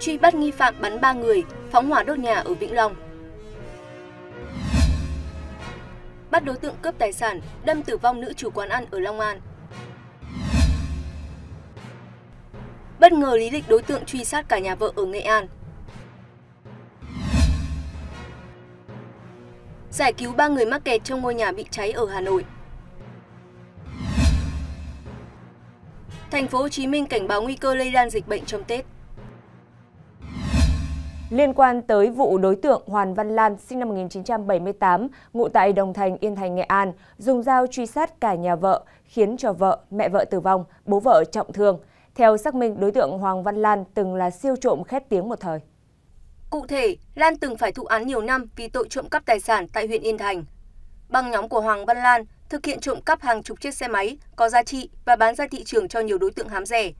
truy bắt nghi phạm bắn ba người, phóng hỏa đốt nhà ở Vĩnh Long. Bắt đối tượng cướp tài sản, đâm tử vong nữ chủ quán ăn ở Long An. Bất ngờ lý lịch đối tượng truy sát cả nhà vợ ở Nghệ An. Giải cứu ba người mắc kẹt trong ngôi nhà bị cháy ở Hà Nội. Thành phố Hồ Chí Minh cảnh báo nguy cơ lây lan dịch bệnh trong Tết. Liên quan tới vụ đối tượng Hoàn Văn Lan sinh năm 1978, ngụ tại Đồng Thành, Yên Thành, Nghệ An, dùng dao truy sát cả nhà vợ, khiến cho vợ, mẹ vợ tử vong, bố vợ trọng thương. Theo xác minh, đối tượng Hoàng Văn Lan từng là siêu trộm khét tiếng một thời. Cụ thể, Lan từng phải thụ án nhiều năm vì tội trộm cắp tài sản tại huyện Yên Thành. Băng nhóm của Hoàng Văn Lan thực hiện trộm cắp hàng chục chiếc xe máy có giá trị và bán ra thị trường cho nhiều đối tượng hám rẻ.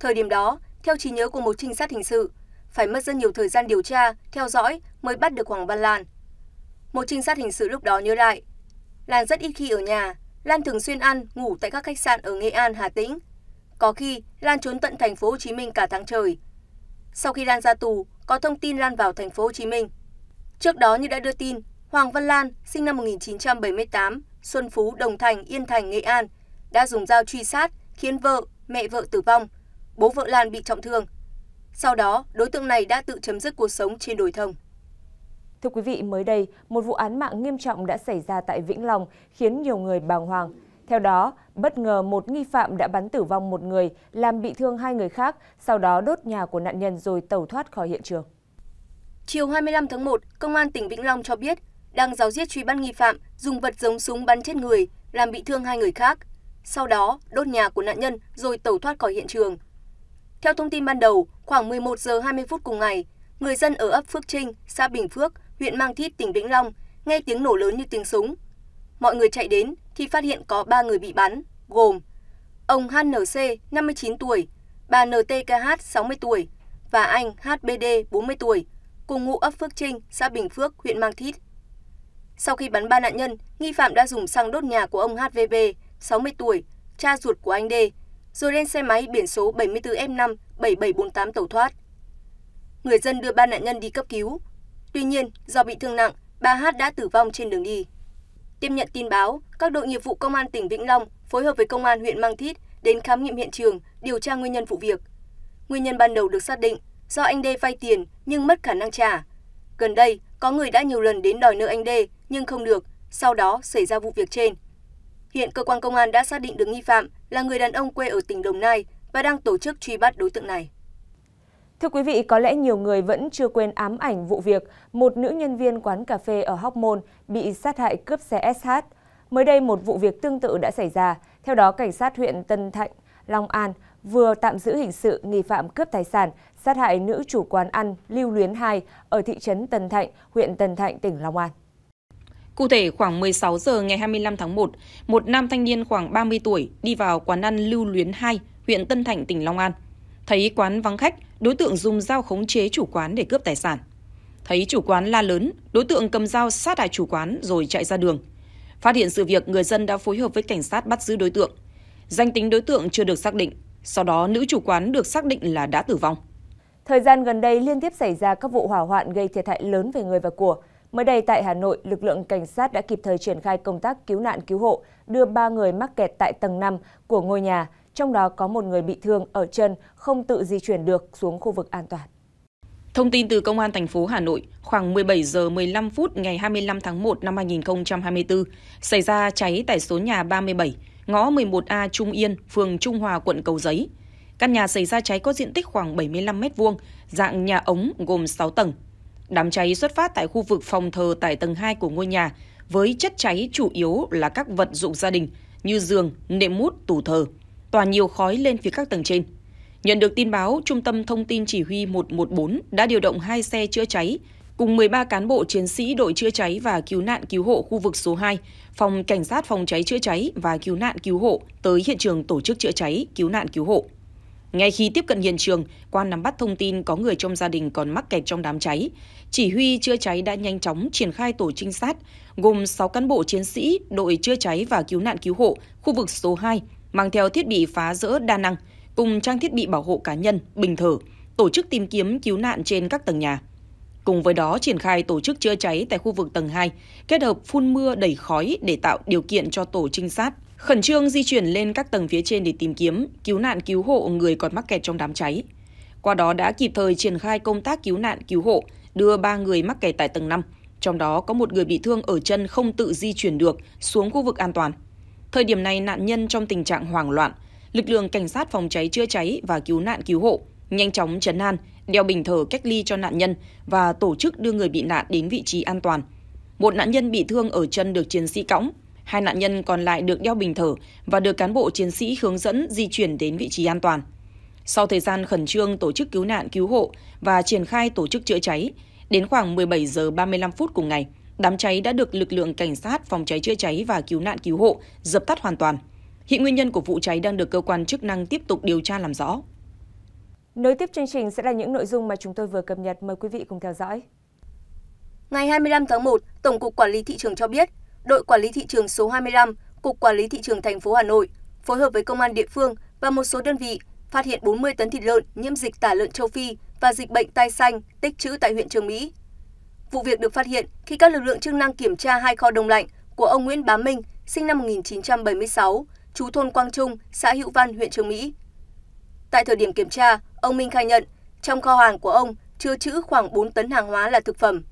Thời điểm đó, theo trí nhớ của một trinh sát hình sự, phải mất rất nhiều thời gian điều tra theo dõi mới bắt được hoàng văn lan một trinh sát hình sự lúc đó nhớ lại lan rất ít khi ở nhà lan thường xuyên ăn ngủ tại các khách sạn ở nghệ an hà tĩnh có khi lan trốn tận thành phố hồ chí minh cả tháng trời sau khi lan ra tù có thông tin lan vào thành phố hồ chí minh trước đó như đã đưa tin hoàng văn lan sinh năm 1978 xuân phú đồng thành yên thành nghệ an đã dùng dao truy sát khiến vợ mẹ vợ tử vong bố vợ lan bị trọng thương sau đó đối tượng này đã tự chấm dứt cuộc sống trên đồi thông. Thưa quý vị, mới đây, một vụ án mạng nghiêm trọng đã xảy ra tại Vĩnh Long khiến nhiều người bàng hoàng. Theo đó, bất ngờ một nghi phạm đã bắn tử vong một người, làm bị thương hai người khác, sau đó đốt nhà của nạn nhân rồi tẩu thoát khỏi hiện trường. Chiều 25 tháng 1, Công an tỉnh Vĩnh Long cho biết đang giáo giết truy bắt nghi phạm dùng vật giống súng bắn chết người, làm bị thương hai người khác. Sau đó, đốt nhà của nạn nhân rồi tẩu thoát khỏi hiện trường theo thông tin ban đầu khoảng 11 giờ 20 phút cùng ngày người dân ở ấp phước trinh xã bình phước huyện mang thít tỉnh vĩnh long nghe tiếng nổ lớn như tiếng súng mọi người chạy đến thì phát hiện có ba người bị bắn gồm ông hnc năm mươi chín tuổi bà ntkh sáu mươi tuổi và anh hbd bốn mươi tuổi cùng ngụ ấp phước trinh xã bình phước huyện mang thít sau khi bắn ba nạn nhân nghi phạm đã dùng xăng đốt nhà của ông hvb 60 tuổi, cha ruột của anh D, rồi lên xe máy biển số 74F5 7748 tẩu thoát. Người dân đưa ba nạn nhân đi cấp cứu. Tuy nhiên, do bị thương nặng, bà Hát đã tử vong trên đường đi. Tiếp nhận tin báo, các đội nghiệp vụ công an tỉnh Vĩnh Long phối hợp với công an huyện Mang Thít đến khám nghiệm hiện trường, điều tra nguyên nhân vụ việc. Nguyên nhân ban đầu được xác định do anh Đê vay tiền nhưng mất khả năng trả. Gần đây, có người đã nhiều lần đến đòi nợ anh Đê nhưng không được, sau đó xảy ra vụ việc trên hiện cơ quan công an đã xác định được nghi phạm là người đàn ông quê ở tỉnh Đồng Nai và đang tổ chức truy bắt đối tượng này. Thưa quý vị, có lẽ nhiều người vẫn chưa quên ám ảnh vụ việc một nữ nhân viên quán cà phê ở Hóc Môn bị sát hại cướp xe SH. Mới đây, một vụ việc tương tự đã xảy ra. Theo đó, cảnh sát huyện Tân Thạnh, Long An vừa tạm giữ hình sự nghi phạm cướp tài sản, sát hại nữ chủ quán ăn Lưu Luyến 2 ở thị trấn Tân Thạnh, huyện Tân Thạnh, tỉnh Long An. Cụ thể, khoảng 16 giờ ngày 25 tháng 1, một nam thanh niên khoảng 30 tuổi đi vào quán ăn Lưu Luyến 2, huyện Tân Thạnh, tỉnh Long An. Thấy quán vắng khách, đối tượng dùng dao khống chế chủ quán để cướp tài sản. Thấy chủ quán la lớn, đối tượng cầm dao sát hại chủ quán rồi chạy ra đường. Phát hiện sự việc, người dân đã phối hợp với cảnh sát bắt giữ đối tượng. Danh tính đối tượng chưa được xác định, sau đó nữ chủ quán được xác định là đã tử vong. Thời gian gần đây liên tiếp xảy ra các vụ hỏa hoạn gây thiệt hại lớn về người và của. Mới đây tại Hà Nội, lực lượng cảnh sát đã kịp thời triển khai công tác cứu nạn cứu hộ, đưa 3 người mắc kẹt tại tầng 5 của ngôi nhà, trong đó có một người bị thương ở chân, không tự di chuyển được xuống khu vực an toàn. Thông tin từ Công an thành phố Hà Nội, khoảng 17 giờ 15 phút ngày 25 tháng 1 năm 2024, xảy ra cháy tại số nhà 37, ngõ 11A Trung Yên, phường Trung Hòa, quận Cầu Giấy. Căn nhà xảy ra cháy có diện tích khoảng 75 m2, dạng nhà ống gồm 6 tầng, Đám cháy xuất phát tại khu vực phòng thờ tại tầng 2 của ngôi nhà với chất cháy chủ yếu là các vật dụng gia đình như giường, nệm mút, tủ thờ, tỏa nhiều khói lên phía các tầng trên. Nhận được tin báo, Trung tâm Thông tin Chỉ huy 114 đã điều động hai xe chữa cháy cùng 13 cán bộ chiến sĩ đội chữa cháy và cứu nạn cứu hộ khu vực số 2, phòng cảnh sát phòng cháy chữa cháy và cứu nạn cứu hộ tới hiện trường tổ chức chữa cháy, cứu nạn cứu hộ. Ngay khi tiếp cận hiện trường, quan nắm bắt thông tin có người trong gia đình còn mắc kẹt trong đám cháy, chỉ huy chữa cháy đã nhanh chóng triển khai tổ trinh sát gồm 6 cán bộ chiến sĩ đội chữa cháy và cứu nạn cứu hộ khu vực số 2 mang theo thiết bị phá rỡ đa năng cùng trang thiết bị bảo hộ cá nhân, bình thở, tổ chức tìm kiếm cứu nạn trên các tầng nhà. Cùng với đó triển khai tổ chức chữa cháy tại khu vực tầng 2, kết hợp phun mưa đẩy khói để tạo điều kiện cho tổ trinh sát khẩn trương di chuyển lên các tầng phía trên để tìm kiếm, cứu nạn cứu hộ người còn mắc kẹt trong đám cháy. Qua đó đã kịp thời triển khai công tác cứu nạn cứu hộ, đưa ba người mắc kẹt tại tầng 5, trong đó có một người bị thương ở chân không tự di chuyển được xuống khu vực an toàn. Thời điểm này nạn nhân trong tình trạng hoảng loạn, lực lượng cảnh sát phòng cháy chữa cháy và cứu nạn cứu hộ nhanh chóng chấn an, đeo bình thở cách ly cho nạn nhân và tổ chức đưa người bị nạn đến vị trí an toàn. Một nạn nhân bị thương ở chân được chiến sĩ cõng, hai nạn nhân còn lại được đeo bình thở và được cán bộ chiến sĩ hướng dẫn di chuyển đến vị trí an toàn. Sau thời gian khẩn trương tổ chức cứu nạn cứu hộ và triển khai tổ chức chữa cháy, đến khoảng 17 giờ 35 phút cùng ngày, đám cháy đã được lực lượng cảnh sát phòng cháy chữa cháy và cứu nạn cứu hộ dập tắt hoàn toàn. Hiện nguyên nhân của vụ cháy đang được cơ quan chức năng tiếp tục điều tra làm rõ. Nối tiếp chương trình sẽ là những nội dung mà chúng tôi vừa cập nhật. Mời quý vị cùng theo dõi. Ngày 25 tháng 1, Tổng cục Quản lý thị trường cho biết, đội quản lý thị trường số 25, Cục Quản lý thị trường thành phố Hà Nội phối hợp với công an địa phương và một số đơn vị phát hiện bốn mươi tấn thịt lợn nhiễm dịch tả lợn châu phi và dịch bệnh tai xanh tích trữ tại huyện Trường Mỹ. Vụ việc được phát hiện khi các lực lượng chức năng kiểm tra hai kho đông lạnh của ông Nguyễn Bá Minh, sinh năm 1976, chú thôn Quang Trung, xã Hữu Văn, huyện Trường Mỹ. Tại thời điểm kiểm tra, ông Minh khai nhận trong kho hàng của ông chứa trữ khoảng 4 tấn hàng hóa là thực phẩm.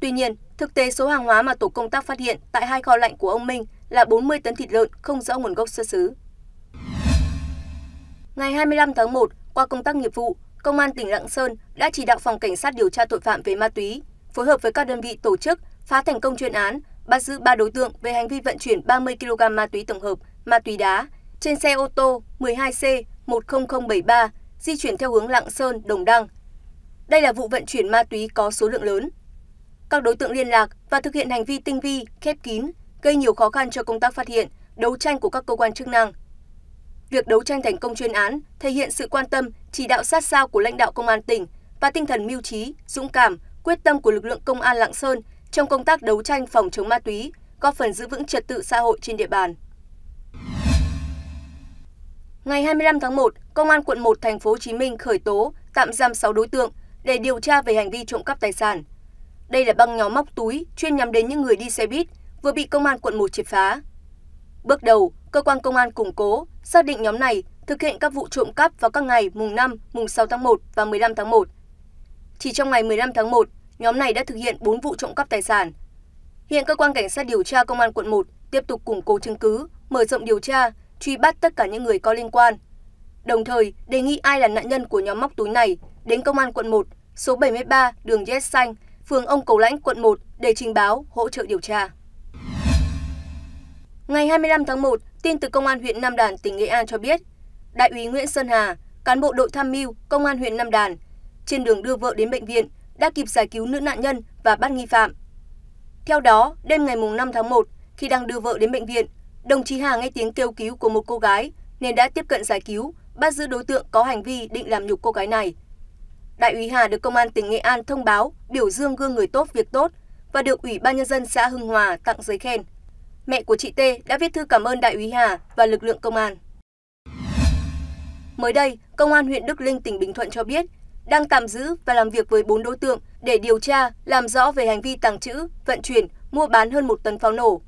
Tuy nhiên, thực tế số hàng hóa mà tổ công tác phát hiện tại hai kho lạnh của ông Minh là 40 tấn thịt lợn không rõ nguồn gốc xuất xứ. Ngày 25 tháng 1, qua công tác nghiệp vụ, Công an tỉnh Lạng Sơn đã chỉ đạo phòng cảnh sát điều tra tội phạm về ma túy, phối hợp với các đơn vị tổ chức phá thành công chuyên án, bắt giữ 3 đối tượng về hành vi vận chuyển 30 kg ma túy tổng hợp, ma túy đá trên xe ô tô 12C 10073 di chuyển theo hướng Lạng Sơn, Đồng Đăng. Đây là vụ vận chuyển ma túy có số lượng lớn. Các đối tượng liên lạc và thực hiện hành vi tinh vi, khép kín, gây nhiều khó khăn cho công tác phát hiện, đấu tranh của các cơ quan chức năng việc đấu tranh thành công chuyên án thể hiện sự quan tâm chỉ đạo sát sao của lãnh đạo công an tỉnh và tinh thần mưu trí dũng cảm quyết tâm của lực lượng công an lạng sơn trong công tác đấu tranh phòng chống ma túy góp phần giữ vững trật tự xã hội trên địa bàn Ngày 25 tháng 1, Công an quận 1 thành phố Hồ Chí Minh khởi tố, tạm giam 6 đối tượng để điều tra về hành vi trộm cắp tài sản. Đây là băng nhóm móc túi chuyên nhắm đến những người đi xe buýt vừa bị công an quận 1 triệt phá. Bước đầu, cơ quan công an củng cố xác định nhóm này thực hiện các vụ trộm cắp vào các ngày mùng 5, mùng 6 tháng 1 và 15 tháng 1. Chỉ trong ngày 15 tháng 1, nhóm này đã thực hiện 4 vụ trộm cắp tài sản. Hiện cơ quan cảnh sát điều tra công an quận 1 tiếp tục củng cố chứng cứ, mở rộng điều tra, truy bắt tất cả những người có liên quan. Đồng thời, đề nghị ai là nạn nhân của nhóm móc túi này đến công an quận 1, số 73, đường Yes Xanh, phường Ông Cầu Lãnh, quận 1 để trình báo, hỗ trợ điều tra. Ngày 25 tháng 1, tin từ Công an huyện Nam Đàn, tỉnh Nghệ An cho biết, Đại úy Nguyễn Sơn Hà, cán bộ đội tham mưu Công an huyện Nam Đàn, trên đường đưa vợ đến bệnh viện đã kịp giải cứu nữ nạn nhân và bắt nghi phạm. Theo đó, đêm ngày 5 tháng 1, khi đang đưa vợ đến bệnh viện, đồng chí Hà nghe tiếng kêu cứu của một cô gái nên đã tiếp cận giải cứu, bắt giữ đối tượng có hành vi định làm nhục cô gái này. Đại úy Hà được Công an tỉnh Nghệ An thông báo biểu dương gương người tốt việc tốt và được Ủy ban Nhân dân xã Hưng Hòa tặng giấy khen mẹ của chị T đã viết thư cảm ơn Đại úy Hà và lực lượng công an. Mới đây, Công an huyện Đức Linh, tỉnh Bình Thuận cho biết đang tạm giữ và làm việc với 4 đối tượng để điều tra, làm rõ về hành vi tàng trữ, vận chuyển, mua bán hơn 1 tấn pháo nổ.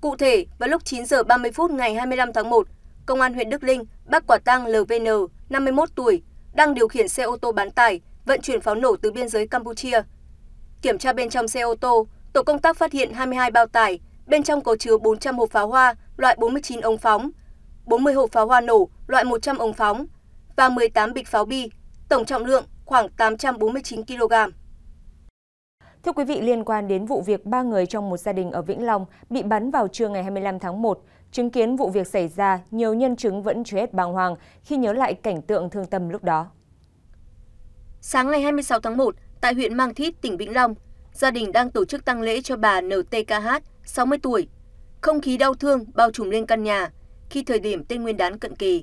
Cụ thể, vào lúc 9 giờ 30 phút ngày 25 tháng 1, Công an huyện Đức Linh bắt quả tang LVN, 51 tuổi, đang điều khiển xe ô tô bán tải vận chuyển pháo nổ từ biên giới Campuchia. Kiểm tra bên trong xe ô tô, tổ công tác phát hiện 22 bao tải bên trong có chứa bốn trăm hộp pháo hoa loại bốn mươi chín ống phóng bốn mươi hộp pháo hoa nổ loại một trăm ống phóng và một tám bịch pháo bi tổng trọng lượng khoảng 849 kg. Thưa quý vị, liên quan đến vụ việc ba người trong một gia đình ở Vĩnh Long bị bắn vào trưa ngày 25 tháng 1, chứng kiến vụ việc xảy ra, nhiều nhân chứng vẫn chưa hết bàng hoàng khi nhớ lại cảnh tượng thương tâm lúc đó. Sáng ngày 26 tháng 1, tại huyện Mang Thít, tỉnh Vĩnh Long, gia đình đang tổ chức tăng lễ cho bà NTKH, sáu mươi tuổi không khí đau thương bao trùm lên căn nhà khi thời điểm tết nguyên đán cận kề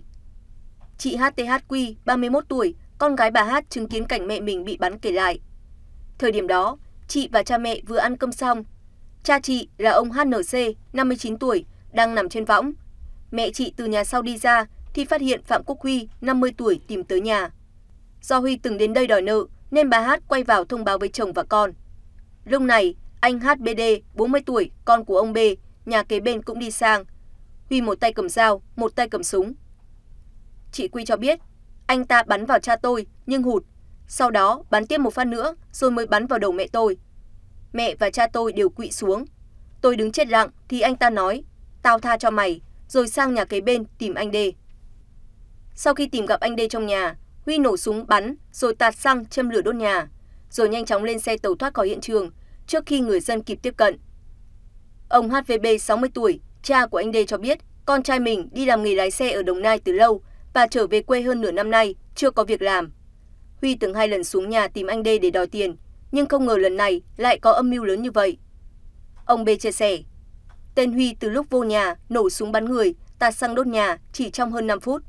chị hthq ba mươi một tuổi con gái bà hát chứng kiến cảnh mẹ mình bị bắn kể lại thời điểm đó chị và cha mẹ vừa ăn cơm xong cha chị là ông hnc năm mươi chín tuổi đang nằm trên võng mẹ chị từ nhà sau đi ra thì phát hiện phạm quốc huy năm mươi tuổi tìm tới nhà do huy từng đến đây đòi nợ nên bà hát quay vào thông báo với chồng và con lúc này anh hbd bốn mươi tuổi con của ông b nhà kế bên cũng đi sang huy một tay cầm dao một tay cầm súng chị quy cho biết anh ta bắn vào cha tôi nhưng hụt sau đó bắn tiếp một phát nữa rồi mới bắn vào đầu mẹ tôi mẹ và cha tôi đều quỵ xuống tôi đứng chết lặng thì anh ta nói tao tha cho mày rồi sang nhà kế bên tìm anh đê sau khi tìm gặp anh đê trong nhà huy nổ súng bắn rồi tạt xăng châm lửa đốt nhà rồi nhanh chóng lên xe tàu thoát khỏi hiện trường trước khi người dân kịp tiếp cận. Ông HVB 60 tuổi, cha của anh D cho biết con trai mình đi làm nghề lái xe ở Đồng Nai từ lâu và trở về quê hơn nửa năm nay, chưa có việc làm. Huy từng hai lần xuống nhà tìm anh D để đòi tiền, nhưng không ngờ lần này lại có âm mưu lớn như vậy. Ông B chia sẻ, tên Huy từ lúc vô nhà nổ súng bắn người, tạt xăng đốt nhà chỉ trong hơn 5 phút.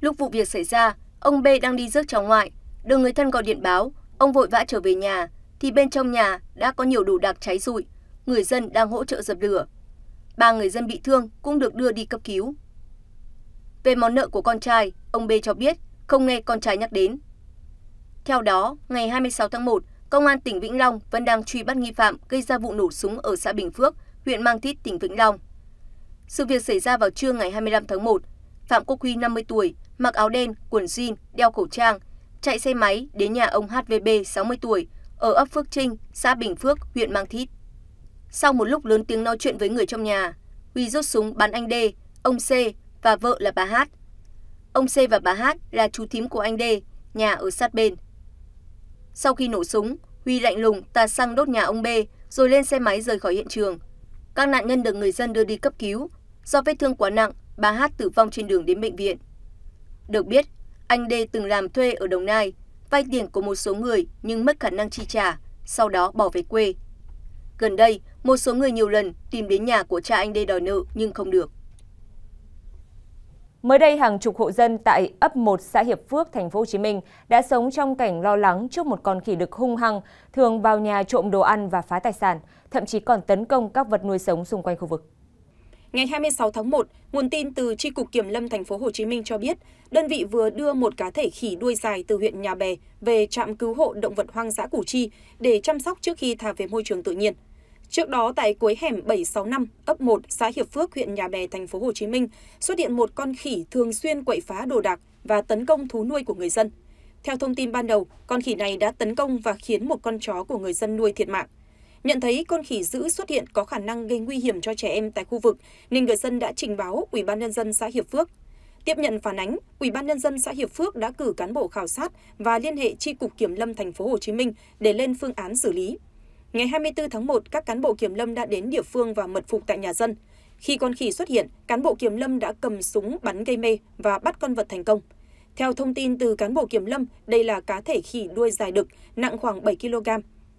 Lúc vụ việc xảy ra, ông B đang đi rước cháu ngoại, được người thân gọi điện báo, ông vội vã trở về nhà thì bên trong nhà đã có nhiều đồ đạc cháy rụi, người dân đang hỗ trợ dập lửa. Ba người dân bị thương cũng được đưa đi cấp cứu. Về món nợ của con trai, ông B cho biết không nghe con trai nhắc đến. Theo đó, ngày 26 tháng 1, Công an tỉnh Vĩnh Long vẫn đang truy bắt nghi phạm gây ra vụ nổ súng ở xã Bình Phước, huyện Mang Thít, tỉnh Vĩnh Long. Sự việc xảy ra vào trưa ngày 25 tháng 1. Phạm Quốc Huy 50 tuổi, mặc áo đen, quần jean, đeo khẩu trang, chạy xe máy đến nhà ông HVB 60 tuổi ở ấp Phước Trinh, xã Bình Phước, huyện Mang Thít. Sau một lúc lớn tiếng nói chuyện với người trong nhà, Huy rút súng bắn anh D, ông C và vợ là bà Hát. Ông C và bà Hát là chú thím của anh D, nhà ở sát bên. Sau khi nổ súng, Huy lạnh lùng ta xăng đốt nhà ông B rồi lên xe máy rời khỏi hiện trường. Các nạn nhân được người dân đưa đi cấp cứu. Do vết thương quá nặng, bà Hát tử vong trên đường đến bệnh viện. Được biết, anh D từng làm thuê ở Đồng Nai vay tiền của một số người nhưng mất khả năng chi trả, sau đó bỏ về quê. Gần đây, một số người nhiều lần tìm đến nhà của cha anh đây đòi nợ nhưng không được. Mới đây, hàng chục hộ dân tại ấp 1 xã Hiệp Phước, thành phố Hồ Chí Minh đã sống trong cảnh lo lắng trước một con khỉ đực hung hăng, thường vào nhà trộm đồ ăn và phá tài sản, thậm chí còn tấn công các vật nuôi sống xung quanh khu vực. Ngày 26 tháng 1, nguồn tin từ Tri Cục Kiểm Lâm thành phố Hồ Chí Minh cho biết, đơn vị vừa đưa một cá thể khỉ đuôi dài từ huyện Nhà Bè về trạm cứu hộ động vật hoang dã Củ Chi để chăm sóc trước khi thả về môi trường tự nhiên. Trước đó tại cuối hẻm 765, ấp 1, xã Hiệp Phước, huyện Nhà Bè, thành phố Hồ Chí Minh, xuất hiện một con khỉ thường xuyên quậy phá đồ đạc và tấn công thú nuôi của người dân. Theo thông tin ban đầu, con khỉ này đã tấn công và khiến một con chó của người dân nuôi thiệt mạng. Nhận thấy con khỉ dữ xuất hiện có khả năng gây nguy hiểm cho trẻ em tại khu vực nên người dân đã trình báo Ủy ban nhân dân xã Hiệp Phước. Tiếp nhận phản ánh, Ủy ban nhân dân xã Hiệp Phước đã cử cán bộ khảo sát và liên hệ tri cục kiểm lâm thành phố Hồ Chí Minh để lên phương án xử lý. Ngày 24 tháng 1, các cán bộ kiểm lâm đã đến địa phương và mật phục tại nhà dân. Khi con khỉ xuất hiện, cán bộ kiểm lâm đã cầm súng bắn gây mê và bắt con vật thành công. Theo thông tin từ cán bộ kiểm lâm, đây là cá thể khỉ đuôi dài đực, nặng khoảng 7 kg,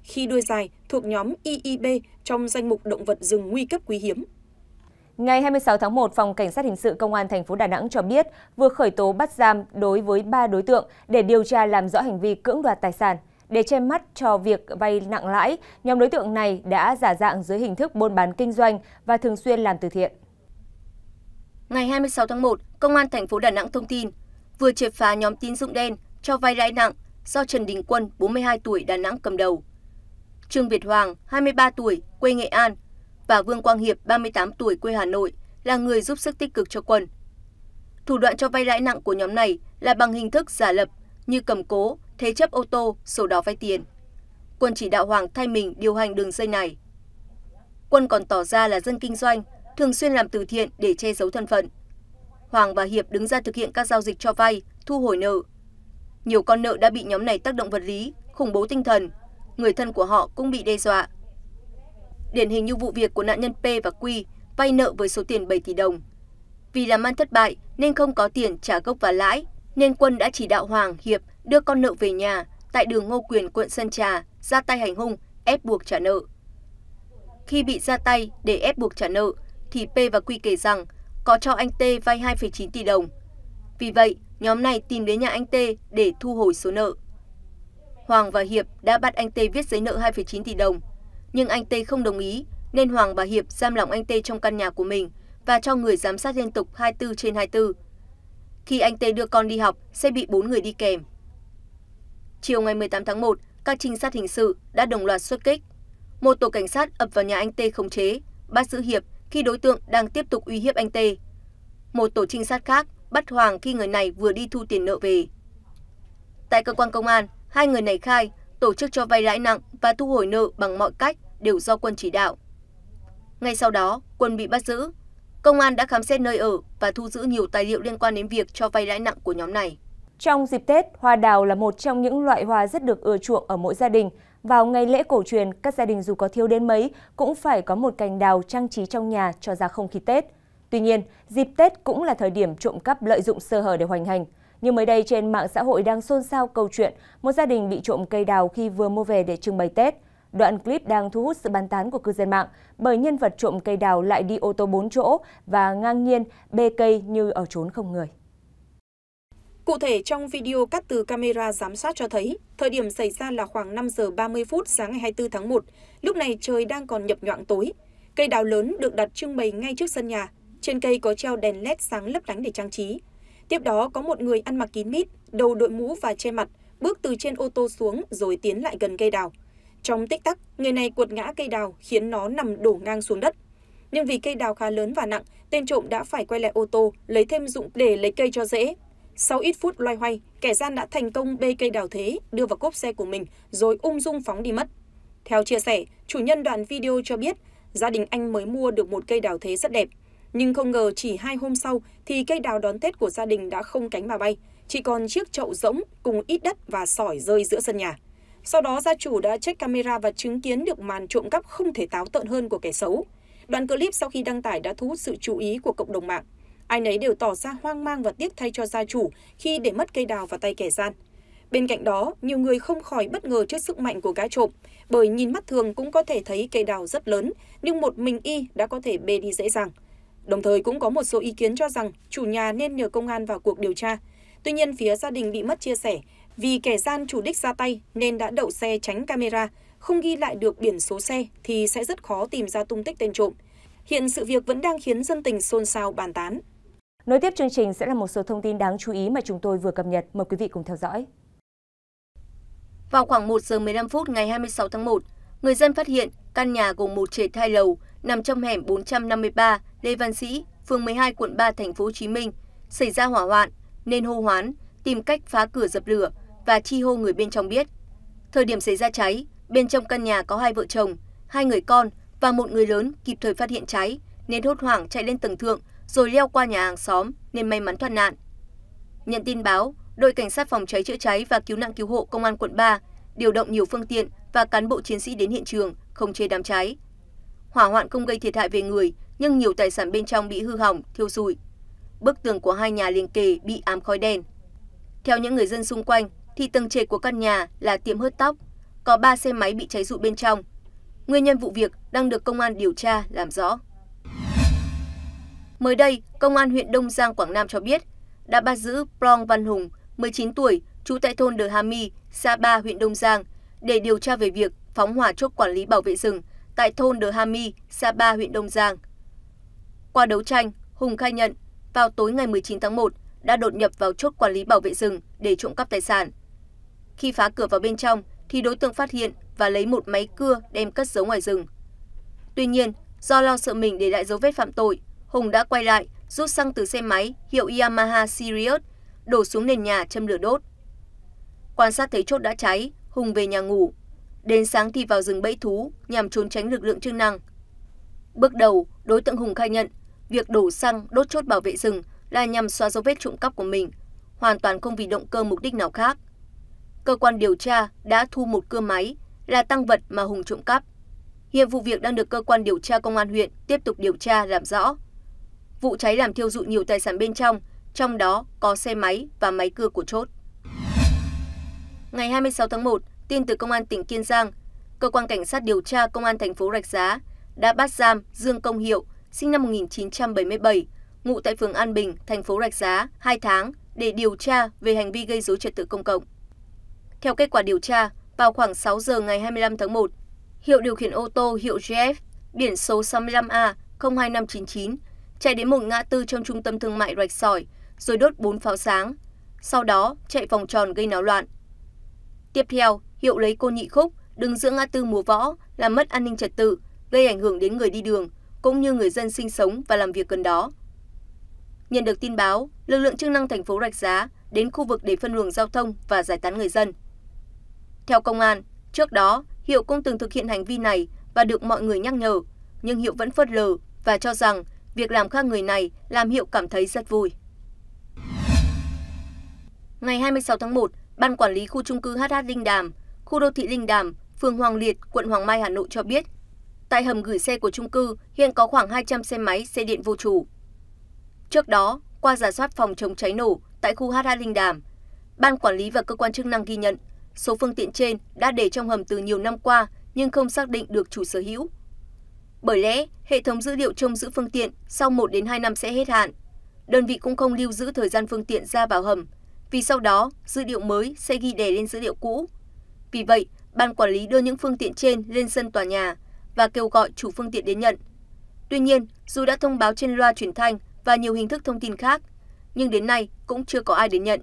khi đuôi dài thuộc nhóm IIB trong danh mục động vật rừng nguy cấp quý hiếm. Ngày 26 tháng 1, Phòng Cảnh sát Hình sự Công an thành phố Đà Nẵng cho biết vừa khởi tố bắt giam đối với 3 đối tượng để điều tra làm rõ hành vi cưỡng đoạt tài sản. Để che mắt cho việc vay nặng lãi, nhóm đối tượng này đã giả dạng dưới hình thức buôn bán kinh doanh và thường xuyên làm từ thiện. Ngày 26 tháng 1, Công an thành phố Đà Nẵng thông tin vừa triệt phá nhóm tín dụng đen cho vay lãi nặng do Trần Đình Quân, 42 tuổi, Đà Nẵng cầm đầu trương việt hoàng hai mươi ba tuổi quê nghệ an và vương quang hiệp ba mươi tám tuổi quê hà nội là người giúp sức tích cực cho quân thủ đoạn cho vay lãi nặng của nhóm này là bằng hình thức giả lập như cầm cố thế chấp ô tô sổ đỏ vay tiền quân chỉ đạo hoàng thay mình điều hành đường dây này quân còn tỏ ra là dân kinh doanh thường xuyên làm từ thiện để che giấu thân phận hoàng và hiệp đứng ra thực hiện các giao dịch cho vay thu hồi nợ nhiều con nợ đã bị nhóm này tác động vật lý khủng bố tinh thần người thân của họ cũng bị đe dọa. Điển hình như vụ việc của nạn nhân P và Q vay nợ với số tiền 7 tỷ đồng. Vì làm ăn thất bại nên không có tiền trả gốc và lãi, nên Quân đã chỉ đạo Hoàng, Hiệp đưa con nợ về nhà tại đường Ngô Quyền, quận Sơn Trà, ra tay hành hung, ép buộc trả nợ. Khi bị ra tay để ép buộc trả nợ, thì P và Quy kể rằng có cho anh T vay 2,9 tỷ đồng. Vì vậy, nhóm này tìm đến nhà anh T để thu hồi số nợ hoàng và hiệp đã bắt anh tê viết giấy nợ hai chín tỷ đồng nhưng anh tê không đồng ý nên hoàng và hiệp giam lỏng anh tê trong căn nhà của mình và cho người giám sát liên tục 24 trên 24. Khi anh tê đưa con đi học sẽ bị bốn người đi kèm. Chiều ngày 18 tháng 1, các trinh sát hình sự đã đồng loạt xuất kích. Một tổ cảnh sát ập vào nhà anh Tê khống chế, bắt giữ Hiệp khi đối tượng đang tiếp tục uy hiếp anh Tê. Một tổ trinh sát khác bắt Hoàng khi người này vừa đi thu tiền nợ về. Tại cơ quan công an, hai người này khai tổ chức cho vay lãi nặng và thu hồi nợ bằng mọi cách đều do quân chỉ đạo. Ngay sau đó, quân bị bắt giữ. Công an đã khám xét nơi ở và thu giữ nhiều tài liệu liên quan đến việc cho vay lãi nặng của nhóm này. Trong dịp Tết, hoa đào là một trong những loại hoa rất được ưa chuộng ở mỗi gia đình. Vào ngày lễ cổ truyền, các gia đình dù có thiếu đến mấy cũng phải có một cành đào trang trí trong nhà cho ra không khí Tết. Tuy nhiên, dịp Tết cũng là thời điểm trộm cắp lợi dụng sơ hở để hoành hành. Nhưng mới đây trên mạng xã hội đang xôn xao câu chuyện một gia đình bị trộm cây đào khi vừa mua về để trưng bày Tết. Đoạn clip đang thu hút sự bàn tán của cư dân mạng bởi nhân vật trộm cây đào lại đi ô tô 4 chỗ và ngang nhiên bê cây như ở trốn không người. Cụ thể trong video cắt từ camera giám sát cho thấy, thời điểm xảy ra là khoảng 5 giờ 30 phút sáng ngày 24 tháng 1, lúc này trời đang còn nhập nhọn tối. Cây đào lớn được đặt trưng bày ngay trước sân nhà, trên cây có treo đèn led sáng lấp lánh để trang trí. Tiếp đó có một người ăn mặc kín mít, đầu đội mũ và che mặt, bước từ trên ô tô xuống rồi tiến lại gần cây đào. Trong tích tắc, người này cuột ngã cây đào khiến nó nằm đổ ngang xuống đất. Nhưng vì cây đào khá lớn và nặng, tên trộm đã phải quay lại ô tô, lấy thêm dụng để lấy cây cho dễ. Sau ít phút loay hoay, kẻ gian đã thành công bê cây đào thế, đưa vào cốp xe của mình rồi ung dung phóng đi mất. Theo chia sẻ, chủ nhân đoạn video cho biết, gia đình anh mới mua được một cây đào thế rất đẹp. Nhưng không ngờ chỉ hai hôm sau thì cây đào đón Tết của gia đình đã không cánh mà bay, chỉ còn chiếc chậu rỗng cùng ít đất và sỏi rơi giữa sân nhà. Sau đó gia chủ đã check camera và chứng kiến được màn trộm cắp không thể táo tợn hơn của kẻ xấu. Đoạn clip sau khi đăng tải đã thu hút sự chú ý của cộng đồng mạng. Ai nấy đều tỏ ra hoang mang và tiếc thay cho gia chủ khi để mất cây đào vào tay kẻ gian. Bên cạnh đó, nhiều người không khỏi bất ngờ trước sức mạnh của gã trộm, bởi nhìn mắt thường cũng có thể thấy cây đào rất lớn, nhưng một mình y đã có thể bê đi dễ dàng. Đồng thời cũng có một số ý kiến cho rằng chủ nhà nên nhờ công an vào cuộc điều tra. Tuy nhiên, phía gia đình bị mất chia sẻ vì kẻ gian chủ đích ra tay nên đã đậu xe tránh camera, không ghi lại được biển số xe thì sẽ rất khó tìm ra tung tích tên trộm. Hiện sự việc vẫn đang khiến dân tình xôn xao bàn tán. Nối tiếp chương trình sẽ là một số thông tin đáng chú ý mà chúng tôi vừa cập nhật. Mời quý vị cùng theo dõi. Vào khoảng 1 giờ 15 phút ngày 26 tháng 1, người dân phát hiện căn nhà gồm một trệt hai lầu nằm trong hẻm 453 lê văn sĩ phường một mươi hai quận ba Chí Minh xảy ra hỏa hoạn nên hô hoán tìm cách phá cửa dập lửa và chi hô người bên trong biết thời điểm xảy ra cháy bên trong căn nhà có hai vợ chồng hai người con và một người lớn kịp thời phát hiện cháy nên hốt hoảng chạy lên tầng thượng rồi leo qua nhà hàng xóm nên may mắn thoát nạn nhận tin báo đội cảnh sát phòng cháy chữa cháy và cứu nạn cứu hộ công an quận 3 điều động nhiều phương tiện và cán bộ chiến sĩ đến hiện trường không chế đám cháy. Hỏa hoạn không gây thiệt hại về người, nhưng nhiều tài sản bên trong bị hư hỏng, thiêu rụi. Bức tường của hai nhà liền kề bị ám khói đen. Theo những người dân xung quanh, thì tầng trệt của căn nhà là tiệm hớt tóc, có ba xe máy bị cháy rụi bên trong. Nguyên nhân vụ việc đang được công an điều tra làm rõ. Mới đây, công an huyện Đông Giang Quảng Nam cho biết đã bắt giữ Prong Văn Hùng, 19 tuổi, trú tại thôn Đờ Hà Mi, xã Ba, huyện Đông Giang để điều tra về việc phóng hỏa chốt quản lý bảo vệ rừng tại thôn Đờ Hà Mi, xã Ba, huyện Đông Giang qua đấu tranh hùng khai nhận vào tối ngày một mươi chín tháng một đã đột nhập vào chốt quản lý bảo vệ rừng để trộm cắp tài sản khi phá cửa vào bên trong thì đối tượng phát hiện và lấy một máy cưa đem cất giấu ngoài rừng tuy nhiên do lo sợ mình để lại dấu vết phạm tội hùng đã quay lại rút xăng từ xe máy hiệu yamaha sirius đổ xuống nền nhà châm lửa đốt quan sát thấy chốt đã cháy hùng về nhà ngủ đến sáng thì vào rừng bẫy thú nhằm trốn tránh lực lượng chức năng bước đầu đối tượng hùng khai nhận việc đổ xăng đốt chốt bảo vệ rừng là nhằm xóa dấu vết trộm cắp của mình hoàn toàn không vì động cơ mục đích nào khác cơ quan điều tra đã thu một cưa máy là tăng vật mà hùng trộm cắp hiện vụ việc đang được cơ quan điều tra công an huyện tiếp tục điều tra làm rõ vụ cháy làm thiêu dụi nhiều tài sản bên trong trong đó có xe máy và máy cưa của chốt ngày 26 tháng 1 tin từ công an tỉnh Kiên Giang cơ quan cảnh sát điều tra công an thành phố Rạch Giá đã bắt giam Dương Công Hiệu sinh năm một nghìn chín trăm bảy mươi bảy ngụ tại phường an bình thành phố rạch giá hai tháng để điều tra về hành vi gây dối trật tự công cộng. Theo kết quả điều tra, vào khoảng 6 giờ ngày 25 tháng 1, Hiệu điều khiển ô tô hiệu GF biển số 65A 02599 chạy đến một ngã tư trong trung tâm thương mại Rạch Sỏi rồi đốt bốn pháo sáng, sau đó chạy vòng tròn gây náo loạn. Tiếp theo, Hiệu lấy cô nhị khúc đứng giữa ngã tư múa võ làm mất an ninh trật tự, gây ảnh hưởng đến người đi đường cũng như người dân sinh sống và làm việc gần đó. Nhận được tin báo, lực lượng chức năng thành phố Rạch Giá đến khu vực để phân luồng giao thông và giải tán người dân. Theo công an, trước đó, Hiệu cũng từng thực hiện hành vi này và được mọi người nhắc nhở, nhưng Hiệu vẫn phớt lờ và cho rằng việc làm khác người này làm Hiệu cảm thấy rất vui. Ngày 26 tháng 1, Ban Quản lý khu trung cư HH Linh Đàm, khu đô thị Linh Đàm, phường Hoàng Liệt, quận Hoàng Mai, Hà Nội cho biết tại hầm gửi xe của trung cư hiện có khoảng hai trăm xe máy xe điện vô chủ. Trước đó, qua giả soát phòng chống cháy nổ tại khu H2 Linh Đàm, ban quản lý và cơ quan chức năng ghi nhận số phương tiện trên đã để trong hầm từ nhiều năm qua nhưng không xác định được chủ sở hữu. Bởi lẽ, hệ thống dữ liệu trông giữ phương tiện sau 1 đến 2 năm sẽ hết hạn. Đơn vị cũng không lưu giữ thời gian phương tiện ra vào hầm, vì sau đó dữ liệu mới sẽ ghi đè lên dữ liệu cũ. Vì vậy, ban quản lý đưa những phương tiện trên lên sân tòa nhà và kêu gọi chủ phương tiện đến nhận. Tuy nhiên, dù đã thông báo trên loa truyền thanh và nhiều hình thức thông tin khác, nhưng đến nay cũng chưa có ai đến nhận.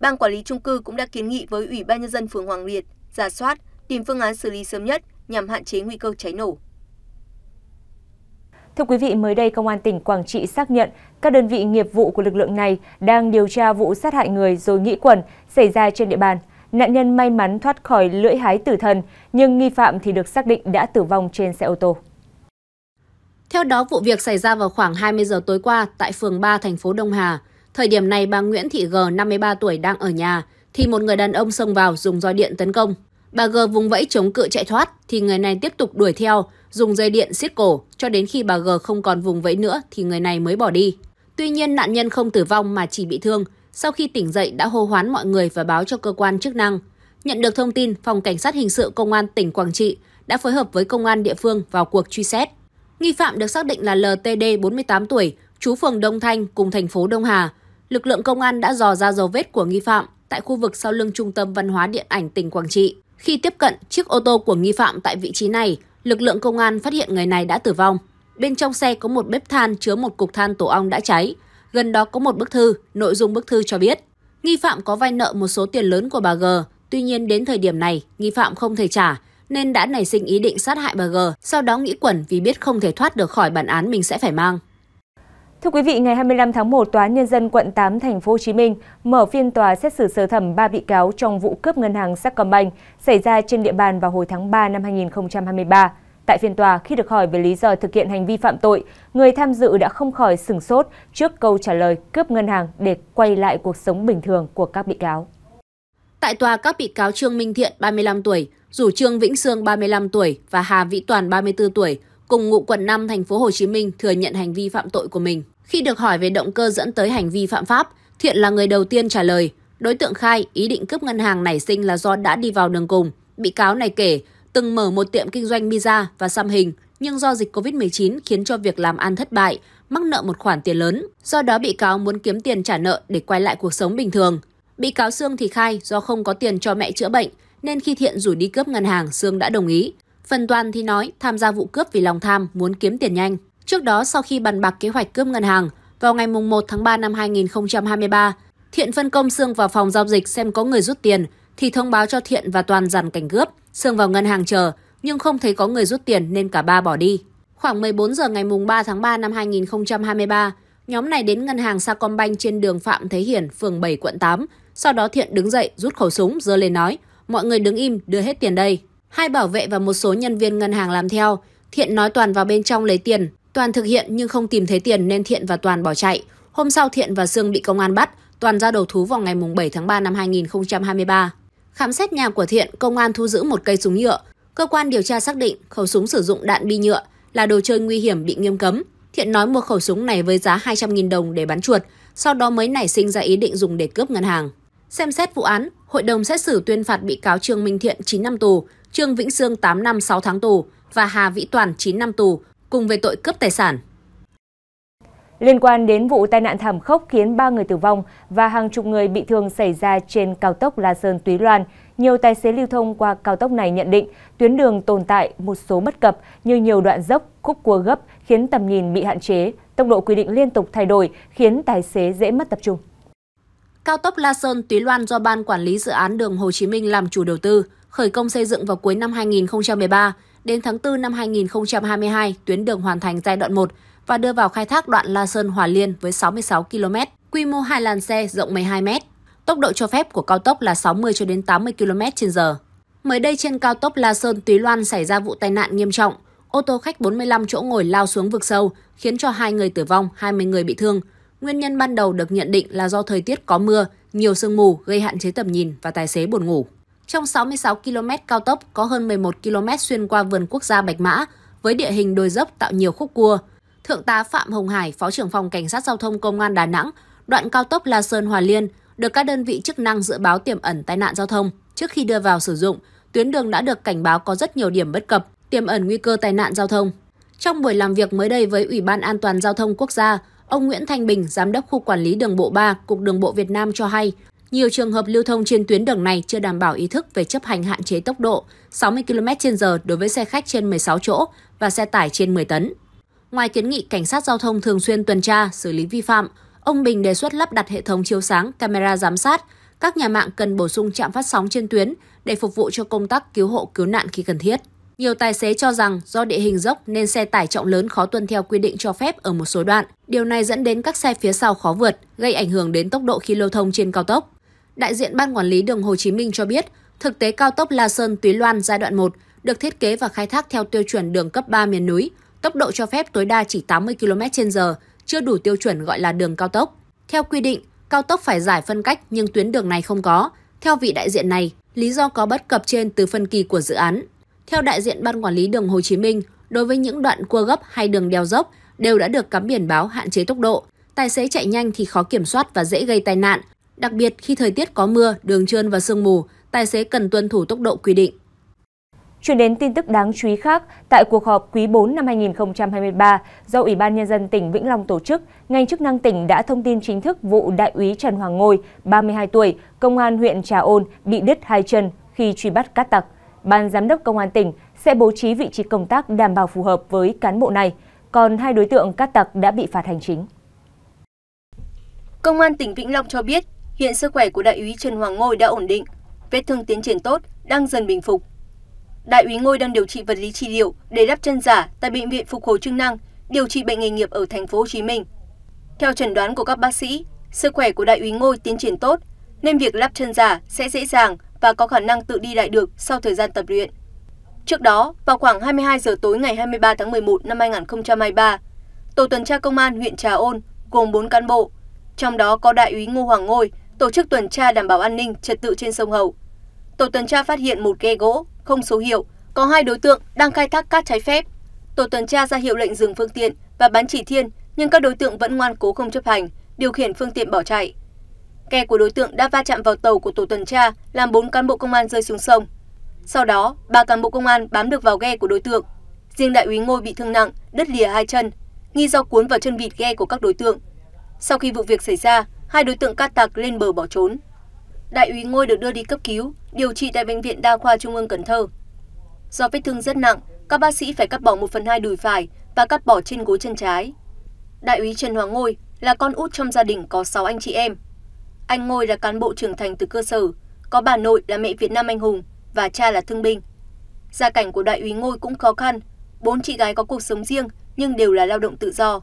Ban quản lý trung cư cũng đã kiến nghị với Ủy ban nhân dân phường Hoàng Liệt giả soát, tìm phương án xử lý sớm nhất nhằm hạn chế nguy cơ cháy nổ. Thưa quý vị, mới đây Công an tỉnh Quảng Trị xác nhận các đơn vị nghiệp vụ của lực lượng này đang điều tra vụ sát hại người rồi nghĩ quẩn xảy ra trên địa bàn. Nạn nhân may mắn thoát khỏi lưỡi hái tử thần, nhưng nghi phạm thì được xác định đã tử vong trên xe ô tô. Theo đó, vụ việc xảy ra vào khoảng 20 giờ tối qua tại phường 3 thành phố Đông Hà. Thời điểm này, bà Nguyễn Thị G, 53 tuổi, đang ở nhà, thì một người đàn ông xông vào dùng roi điện tấn công. Bà G vùng vẫy chống cự chạy thoát, thì người này tiếp tục đuổi theo, dùng dây điện xiết cổ, cho đến khi bà G không còn vùng vẫy nữa thì người này mới bỏ đi. Tuy nhiên, nạn nhân không tử vong mà chỉ bị thương, sau khi tỉnh dậy đã hô hoán mọi người và báo cho cơ quan chức năng. Nhận được thông tin, Phòng Cảnh sát Hình sự Công an tỉnh Quảng Trị đã phối hợp với công an địa phương vào cuộc truy xét. Nghi phạm được xác định là LTD 48 tuổi, trú phường Đông Thanh cùng thành phố Đông Hà. Lực lượng công an đã dò ra dấu vết của nghi phạm tại khu vực sau lưng Trung tâm Văn hóa Điện ảnh tỉnh Quảng Trị. Khi tiếp cận chiếc ô tô của nghi phạm tại vị trí này, lực lượng công an phát hiện người này đã tử vong. Bên trong xe có một bếp than chứa một cục than tổ ong đã cháy. Gần đó có một bức thư, nội dung bức thư cho biết, nghi phạm có vay nợ một số tiền lớn của bà G, tuy nhiên đến thời điểm này, nghi phạm không thể trả, nên đã nảy sinh ý định sát hại bà G, sau đó nghĩ quẩn vì biết không thể thoát được khỏi bản án mình sẽ phải mang. Thưa quý vị, ngày 25 tháng 1, Tòa án Nhân dân quận 8 thành phố Hồ Chí Minh mở phiên tòa xét xử sơ thẩm 3 bị cáo trong vụ cướp ngân hàng Sacombank xảy ra trên địa bàn vào hồi tháng 3 năm 2023. Tại phiên tòa, khi được hỏi về lý do thực hiện hành vi phạm tội, người tham dự đã không khỏi sừng sốt trước câu trả lời cướp ngân hàng để quay lại cuộc sống bình thường của các bị cáo. Tại tòa, các bị cáo Trương Minh Thiện 35 tuổi, rủ Trương Vĩnh Sương 35 tuổi và Hà Vĩ Toàn 34 tuổi cùng ngụ quận 5 thành phố Hồ Chí Minh thừa nhận hành vi phạm tội của mình. Khi được hỏi về động cơ dẫn tới hành vi phạm pháp, Thiện là người đầu tiên trả lời. Đối tượng khai ý định cướp ngân hàng nảy sinh là do đã đi vào đường cùng. Bị cáo này kể, từng mở một tiệm kinh doanh pizza và xăm hình, nhưng do dịch Covid-19 khiến cho việc làm ăn thất bại, mắc nợ một khoản tiền lớn. Do đó bị cáo muốn kiếm tiền trả nợ để quay lại cuộc sống bình thường. Bị cáo Sương thì khai do không có tiền cho mẹ chữa bệnh, nên khi Thiện rủ đi cướp ngân hàng, Sương đã đồng ý. Phần Toàn thì nói tham gia vụ cướp vì lòng tham, muốn kiếm tiền nhanh. Trước đó, sau khi bàn bạc kế hoạch cướp ngân hàng, vào ngày 1 tháng 3 năm 2023, Thiện phân công Sương vào phòng giao dịch xem có người rút tiền thì thông báo cho Thiện và Toàn dàn cảnh cướp, Sương vào ngân hàng chờ, nhưng không thấy có người rút tiền nên cả ba bỏ đi. Khoảng 14 giờ ngày mùng 3 tháng 3 năm 2023, nhóm này đến ngân hàng Sacombank trên đường Phạm Thế Hiển, phường 7, quận 8. Sau đó Thiện đứng dậy, rút khẩu súng, giơ lên nói, mọi người đứng im, đưa hết tiền đây. Hai bảo vệ và một số nhân viên ngân hàng làm theo. Thiện nói Toàn vào bên trong lấy tiền. Toàn thực hiện nhưng không tìm thấy tiền nên Thiện và Toàn bỏ chạy. Hôm sau Thiện và Sương bị công an bắt, Toàn ra đầu thú vào ngày 7 tháng 3 năm 2023. Khám xét nhà của Thiện, công an thu giữ một cây súng nhựa. Cơ quan điều tra xác định khẩu súng sử dụng đạn bi nhựa là đồ chơi nguy hiểm bị nghiêm cấm. Thiện nói mua khẩu súng này với giá 200.000 đồng để bán chuột, sau đó mới nảy sinh ra ý định dùng để cướp ngân hàng. Xem xét vụ án, hội đồng xét xử tuyên phạt bị cáo Trương Minh Thiện 9 năm tù, Trương Vĩnh Sương 8 năm 6 tháng tù và Hà Vĩ Toàn 9 năm tù cùng về tội cướp tài sản. Liên quan đến vụ tai nạn thảm khốc khiến 3 người tử vong và hàng chục người bị thương xảy ra trên cao tốc La Sơn Túy Loan, nhiều tài xế lưu thông qua cao tốc này nhận định tuyến đường tồn tại một số bất cập như nhiều đoạn dốc, khúc cua gấp khiến tầm nhìn bị hạn chế, tốc độ quy định liên tục thay đổi khiến tài xế dễ mất tập trung. Cao tốc La Sơn Túy Loan do Ban Quản lý Dự án Đường Hồ Chí Minh làm chủ đầu tư, khởi công xây dựng vào cuối năm 2013. Đến tháng 4 năm 2022, tuyến đường hoàn thành giai đoạn 1, và đưa vào khai thác đoạn La Sơn Hòa Liên với 66 km, quy mô hai làn xe rộng 12 m. Tốc độ cho phép của cao tốc là 60 cho đến 80 km/h. Mới đây trên cao tốc La Sơn Túy Loan xảy ra vụ tai nạn nghiêm trọng, ô tô khách 45 chỗ ngồi lao xuống vực sâu, khiến cho hai người tử vong, 20 người bị thương. Nguyên nhân ban đầu được nhận định là do thời tiết có mưa, nhiều sương mù gây hạn chế tầm nhìn và tài xế buồn ngủ. Trong 66 km cao tốc có hơn 11 km xuyên qua vườn quốc gia Bạch Mã với địa hình đồi dốc tạo nhiều khúc cua. Thượng tá Phạm Hồng Hải, Phó trưởng phòng Cảnh sát Giao thông Công an Đà Nẵng, đoạn cao tốc La Sơn Hòa Liên được các đơn vị chức năng dự báo tiềm ẩn tai nạn giao thông trước khi đưa vào sử dụng. Tuyến đường đã được cảnh báo có rất nhiều điểm bất cập, tiềm ẩn nguy cơ tai nạn giao thông. Trong buổi làm việc mới đây với Ủy ban An toàn Giao thông Quốc gia, ông Nguyễn Thanh Bình, Giám đốc khu quản lý đường bộ 3, Cục Đường bộ Việt Nam cho hay, nhiều trường hợp lưu thông trên tuyến đường này chưa đảm bảo ý thức về chấp hành hạn chế tốc độ 60 km/h đối với xe khách trên 16 chỗ và xe tải trên 10 tấn. Ngoài kiến nghị cảnh sát giao thông thường xuyên tuần tra, xử lý vi phạm, ông Bình đề xuất lắp đặt hệ thống chiếu sáng, camera giám sát. Các nhà mạng cần bổ sung trạm phát sóng trên tuyến để phục vụ cho công tác cứu hộ cứu nạn khi cần thiết. Nhiều tài xế cho rằng do địa hình dốc nên xe tải trọng lớn khó tuân theo quy định cho phép ở một số đoạn. Điều này dẫn đến các xe phía sau khó vượt, gây ảnh hưởng đến tốc độ khi lưu thông trên cao tốc. Đại diện Ban Quản lý Đường Hồ Chí Minh cho biết, thực tế cao tốc La Sơn – Túy Loan giai đoạn 1 được thiết kế và khai thác theo tiêu chuẩn đường cấp 3 miền núi – Tốc độ cho phép tối đa chỉ 80 km/h, chưa đủ tiêu chuẩn gọi là đường cao tốc. Theo quy định, cao tốc phải giải phân cách nhưng tuyến đường này không có. Theo vị đại diện này, lý do có bất cập trên từ phân kỳ của dự án. Theo đại diện Ban Quản lý đường Hồ Chí Minh, đối với những đoạn cua gấp hay đường đèo dốc đều đã được cắm biển báo hạn chế tốc độ. Tài xế chạy nhanh thì khó kiểm soát và dễ gây tai nạn, đặc biệt khi thời tiết có mưa, đường trơn và sương mù, tài xế cần tuân thủ tốc độ quy định. Chuyển đến tin tức đáng chú ý khác, tại cuộc họp quý 4 năm 2023 do Ủy ban Nhân dân tỉnh Vĩnh Long tổ chức, ngành chức năng tỉnh đã thông tin chính thức vụ Đại úy Trần Hoàng Ngôi, 32 tuổi, công an huyện Trà Ôn bị đứt hai chân khi truy bắt cát tặc. Ban Giám đốc Công an tỉnh sẽ bố trí vị trí công tác đảm bảo phù hợp với cán bộ này, còn hai đối tượng cát tặc đã bị phạt hành chính. Công an tỉnh Vĩnh Long cho biết, hiện sức khỏe của Đại úy Trần Hoàng Ngôi đã ổn định, vết thương tiến triển tốt, đang dần bình phục đại úy ngôi đang điều trị vật lý trị liệu để đắp chân giả tại bệnh viện phục hồi chức năng điều trị bệnh nghề nghiệp ở Thành phố Hồ Chí Minh. theo chẩn đoán của các bác sĩ sức khỏe của đại úy ngôi tiến triển tốt nên việc lắp chân giả sẽ dễ dàng và có khả năng tự đi lại được sau thời gian tập luyện. Trước đó, vào khoảng 22 giờ tối ngày 23 tháng 11 năm 2023, tổ tuần tra công an huyện Trà Ôn gồm 4 cán bộ, trong đó có đại úy Ngô Hoàng Ngôi, tổ chức tuần tra đảm bảo an ninh trật tự trên sông Hậu. Tổ tuần tra phát hiện một ghe gỗ không số hiệu có hai đối tượng đang khai thác cát trái phép. Tổ tuần tra ra hiệu lệnh dừng phương tiện và bắn chỉ thiên, nhưng các đối tượng vẫn ngoan cố không chấp hành, điều khiển phương tiện bỏ chạy. Ghe của đối tượng đã va chạm vào tàu của tổ tuần tra, làm bốn cán bộ công an rơi xuống sông. Sau đó, ba cán bộ công an bám được vào ghe của đối tượng. Riêng đại úy Ngô bị thương nặng, đứt lìa hai chân, nghi do cuốn vào chân vịt ghe của các đối tượng. Sau khi vụ việc xảy ra, hai đối tượng cát tặc lên bờ bỏ trốn đại úy ngôi được đưa đi cấp cứu điều trị tại bệnh viện đa khoa trung ương cần thơ do vết thương rất nặng các bác sĩ phải cắt bỏ một phần hai đùi phải và cắt bỏ trên gối chân trái đại úy trần hoàng ngôi là con út trong gia đình có 6 anh chị em anh ngôi là cán bộ trưởng thành từ cơ sở có bà nội là mẹ việt nam anh hùng và cha là thương binh gia cảnh của đại úy ngôi cũng khó khăn bốn chị gái có cuộc sống riêng nhưng đều là lao động tự do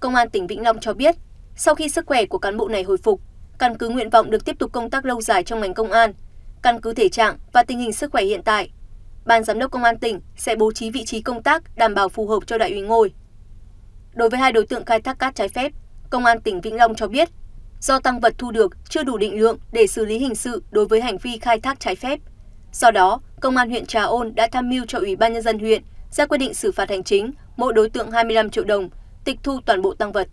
công an tỉnh vĩnh long cho biết sau khi sức khỏe của cán bộ này hồi phục căn cứ nguyện vọng được tiếp tục công tác lâu dài trong ngành công an căn cứ thể trạng và tình hình sức khỏe hiện tại ban giám đốc công an tỉnh sẽ bố trí vị trí công tác đảm bảo phù hợp cho đại úy ngôi đối với hai đối tượng khai thác cát trái phép công an tỉnh vĩnh long cho biết do tăng vật thu được chưa đủ định lượng để xử lý hình sự đối với hành vi khai thác trái phép do đó công an huyện trà ôn đã tham mưu cho ủy ban nhân dân huyện ra quyết định xử phạt hành chính mỗi đối tượng 25 triệu đồng tịch thu toàn bộ tăng vật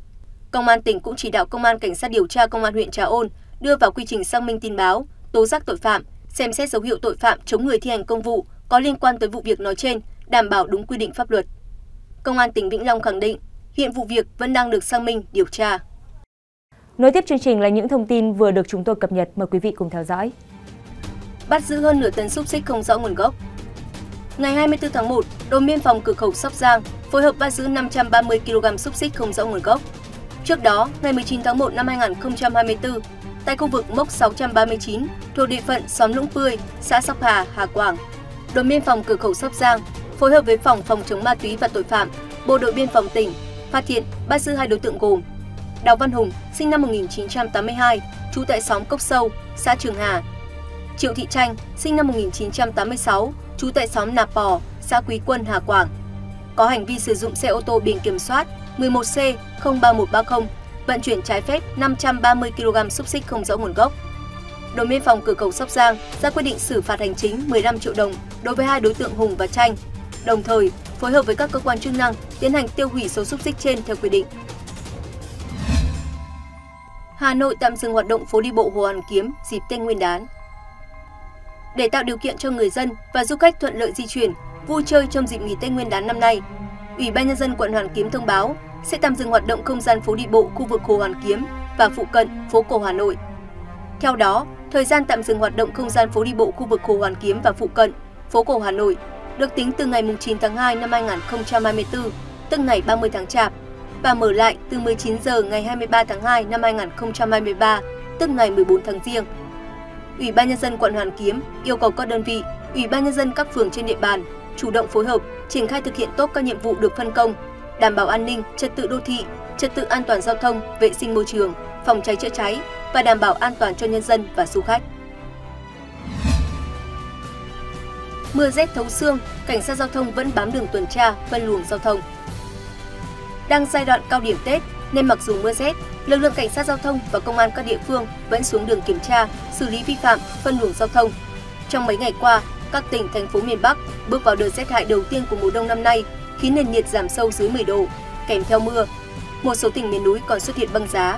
công an tỉnh cũng chỉ đạo công an cảnh sát điều tra công an huyện trà ôn đưa vào quy trình xác minh tin báo tố giác tội phạm xem xét dấu hiệu tội phạm chống người thi hành công vụ có liên quan tới vụ việc nói trên đảm bảo đúng quy định pháp luật công an tỉnh vĩnh long khẳng định hiện vụ việc vẫn đang được xác minh điều tra nối tiếp chương trình là những thông tin vừa được chúng tôi cập nhật mời quý vị cùng theo dõi bắt giữ hơn nửa tấn xúc xích không rõ nguồn gốc ngày 24 tháng 1 đồn biên phòng cửa khẩu sóc giang phối hợp bắt giữ 530 kg xúc xích không rõ nguồn gốc Trước đó, ngày 19 tháng 1 năm 2024, tại khu vực mốc 639 thuộc địa phận xóm Lũng Pươi, xã Sóc Hà, Hà Quảng, đồn biên phòng cửa khẩu Sóc Giang phối hợp với phòng phòng chống ma túy và tội phạm, bộ đội biên phòng tỉnh phát hiện bắt giữ hai đối tượng gồm Đào Văn Hùng, sinh năm 1982, trú tại xóm Cốc Sâu, xã Trường Hà. Triệu Thị Tranh, sinh năm 1986, trú tại xóm Nà Pò, xã Quý Quân, Hà Quảng. Có hành vi sử dụng xe ô tô biển kiểm soát 11 c 03130 vận chuyển trái phép 530 kg xúc xích không rõ nguồn gốc. Đồn biên phòng cửa khẩu Sóc Giang ra quyết định xử phạt hành chính 15 triệu đồng đối với hai đối tượng Hùng và Tranh, đồng thời phối hợp với các cơ quan chức năng tiến hành tiêu hủy số xúc xích trên theo quy định. Hà Nội tạm dừng hoạt động phố đi bộ Hồ Hoàn Kiếm dịp Tết Nguyên đán. Để tạo điều kiện cho người dân và du khách thuận lợi di chuyển, vui chơi trong dịp nghỉ Tết Nguyên đán năm nay, Ủy ban nhân dân quận Hoàn Kiếm thông báo sẽ tạm dừng hoạt động không gian phố đi bộ khu vực Hồ Hoàn Kiếm và phụ cận phố cổ Hà Nội. Theo đó, thời gian tạm dừng hoạt động không gian phố đi bộ khu vực Hồ Hoàn Kiếm và phụ cận phố cổ Hà Nội được tính từ ngày 9 tháng 2 năm 2024, tức ngày 30 tháng Chạp, và mở lại từ 19 giờ ngày 23 tháng 2 năm 2023, tức ngày 14 tháng Giêng. Ủy ban nhân dân quận Hoàn Kiếm yêu cầu các đơn vị, ủy ban nhân dân các phường trên địa bàn chủ động phối hợp, triển khai thực hiện tốt các nhiệm vụ được phân công đảm bảo an ninh trật tự đô thị trật tự an toàn giao thông vệ sinh môi trường phòng cháy chữa cháy và đảm bảo an toàn cho nhân dân và du khách mưa rét thấu xương, cảnh sát giao thông vẫn bám đường tuần tra, phân luồng giao thông. Đang giai đoạn cao điểm Tết nên mặc dù mưa rét, lực lượng cảnh sát giao thông và công an các địa phương vẫn xuống đường kiểm tra, xử lý vi phạm, phân luồng giao thông. Trong mấy ngày qua, các tỉnh thành phố miền Bắc bước vào đợt rét hại đầu tiên của mùa đông năm nay khiến nền nhiệt giảm sâu dưới 10 độ, kèm theo mưa. Một số tỉnh miền núi còn xuất hiện băng giá.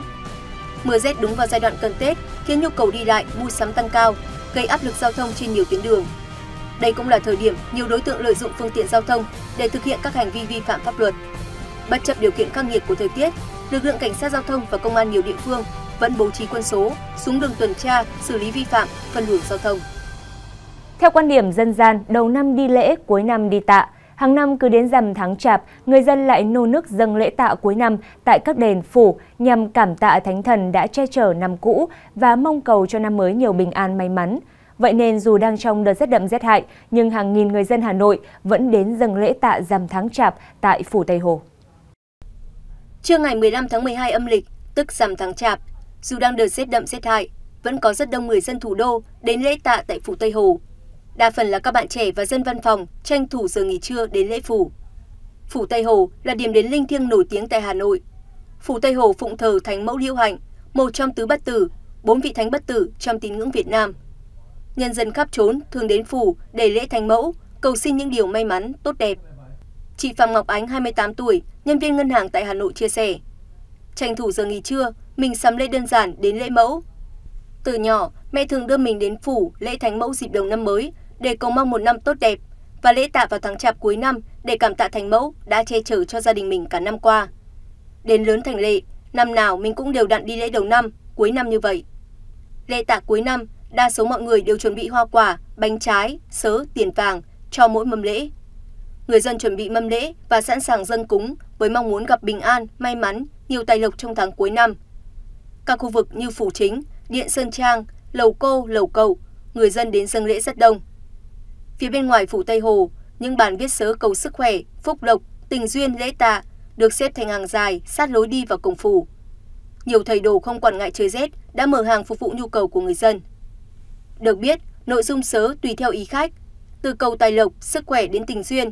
Mưa rét đúng vào giai đoạn cận Tết khiến nhu cầu đi lại, mua sắm tăng cao, gây áp lực giao thông trên nhiều tuyến đường. Đây cũng là thời điểm nhiều đối tượng lợi dụng phương tiện giao thông để thực hiện các hành vi vi phạm pháp luật. Bất chấp điều kiện khắc nghiệt của thời tiết, lực lượng cảnh sát giao thông và công an nhiều địa phương vẫn bố trí quân số xuống đường tuần tra, xử lý vi phạm, phân luồng giao thông. Theo quan điểm dân gian, đầu năm đi lễ, cuối năm đi tạ – Hàng năm cứ đến rằm tháng Chạp, người dân lại nô nức dâng lễ tạ cuối năm tại các đền phủ nhằm cảm tạ thánh thần đã che chở năm cũ và mong cầu cho năm mới nhiều bình an may mắn. Vậy nên dù đang trong đợt rét đậm rét hại, nhưng hàng nghìn người dân Hà Nội vẫn đến dâng lễ tạ rằm tháng Chạp tại phủ Tây Hồ. Trưa ngày 15 tháng 12 âm lịch, tức rằm tháng Chạp, dù đang đợt rét đậm rét hại, vẫn có rất đông người dân thủ đô đến lễ tạ tại phủ Tây Hồ đa phần là các bạn trẻ và dân văn phòng tranh thủ giờ nghỉ trưa đến lễ phủ. Phủ Tây Hồ là điểm đến linh thiêng nổi tiếng tại Hà Nội. Phủ Tây Hồ phụng thờ Thánh Mẫu Liễu Hạnh, một trong tứ bất tử, bốn vị thánh bất tử trong tín ngưỡng Việt Nam. Nhân dân khắp trốn thường đến phủ để lễ thành Mẫu, cầu xin những điều may mắn, tốt đẹp. Chị Phạm Ngọc Ánh, 28 tuổi, nhân viên ngân hàng tại Hà Nội chia sẻ. Tranh thủ giờ nghỉ trưa, mình sắm lễ đơn giản đến lễ mẫu. Từ nhỏ, mẹ thường đưa mình đến phủ lễ Thánh Mẫu dịp đầu năm mới để cầu mong một năm tốt đẹp và lễ tạ vào tháng chạp cuối năm để cảm tạ thành mẫu đã che chở cho gia đình mình cả năm qua. Đến lớn thành lệ, năm nào mình cũng đều đặn đi lễ đầu năm, cuối năm như vậy. Lễ tạ cuối năm, đa số mọi người đều chuẩn bị hoa quả, bánh trái, sớ, tiền vàng cho mỗi mâm lễ. Người dân chuẩn bị mâm lễ và sẵn sàng dâng cúng với mong muốn gặp bình an, may mắn, nhiều tài lộc trong tháng cuối năm. Các khu vực như Phủ Chính, Điện Sơn Trang, Lầu Cô, Lầu Cầu, người dân đến dâng lễ rất đông phía bên ngoài phủ tây hồ những bàn viết sớ cầu sức khỏe phúc lộc tình duyên lễ tạ được xếp thành hàng dài sát lối đi vào cổng phủ nhiều thầy đồ không quản ngại trời rét đã mở hàng phục vụ nhu cầu của người dân được biết nội dung sớ tùy theo ý khách từ cầu tài lộc sức khỏe đến tình duyên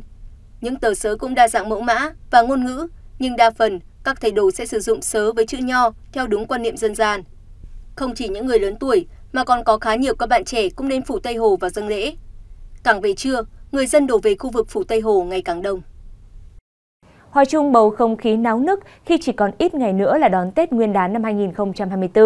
những tờ sớ cũng đa dạng mẫu mã và ngôn ngữ nhưng đa phần các thầy đồ sẽ sử dụng sớ với chữ nho theo đúng quan niệm dân gian không chỉ những người lớn tuổi mà còn có khá nhiều các bạn trẻ cũng đến phủ Tây Hồ và dâng lễ càng về trưa, người dân đổ về khu vực phủ Tây Hồ ngày càng đông. Hòa chung bầu không khí náo nức khi chỉ còn ít ngày nữa là đón Tết Nguyên đán năm 2024.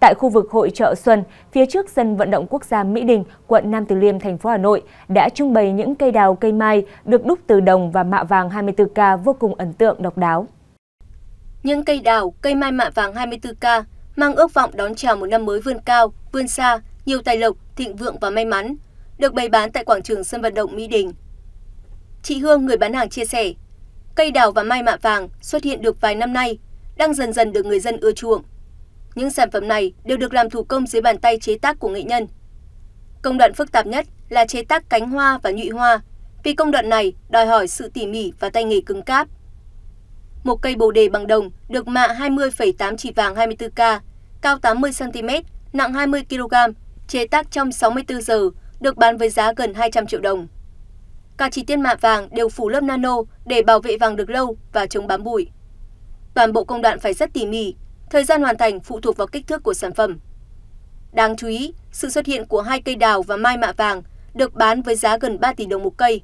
Tại khu vực hội chợ Xuân, phía trước sân vận động quốc gia Mỹ Đình, quận Nam Từ Liêm, thành phố Hà Nội đã trưng bày những cây đào cây mai được đúc từ đồng và mạ vàng 24K vô cùng ấn tượng độc đáo. Những cây đào, cây mai mạ vàng 24K mang ước vọng đón chào một năm mới vươn cao, vươn xa, nhiều tài lộc, thịnh vượng và may mắn, được bày bán tại quảng trường sân vận động Mỹ Đình. Chị Hương, người bán hàng chia sẻ, cây đào và mai mạ vàng xuất hiện được vài năm nay, đang dần dần được người dân ưa chuộng. Những sản phẩm này đều được làm thủ công dưới bàn tay chế tác của nghệ nhân. Công đoạn phức tạp nhất là chế tác cánh hoa và nhụy hoa, vì công đoạn này đòi hỏi sự tỉ mỉ và tay nghề cứng cáp. Một cây bồ đề bằng đồng được mạ 20,8 chỉ vàng 24K, cao 80cm, nặng 20kg, chế tác trong 64 giờ được bán với giá gần 200 triệu đồng. cả chi tiết mạ vàng đều phủ lớp nano để bảo vệ vàng được lâu và chống bám bụi. Toàn bộ công đoạn phải rất tỉ mỉ, thời gian hoàn thành phụ thuộc vào kích thước của sản phẩm. Đáng chú ý, sự xuất hiện của hai cây đào và mai mạ vàng được bán với giá gần 3 tỷ đồng một cây.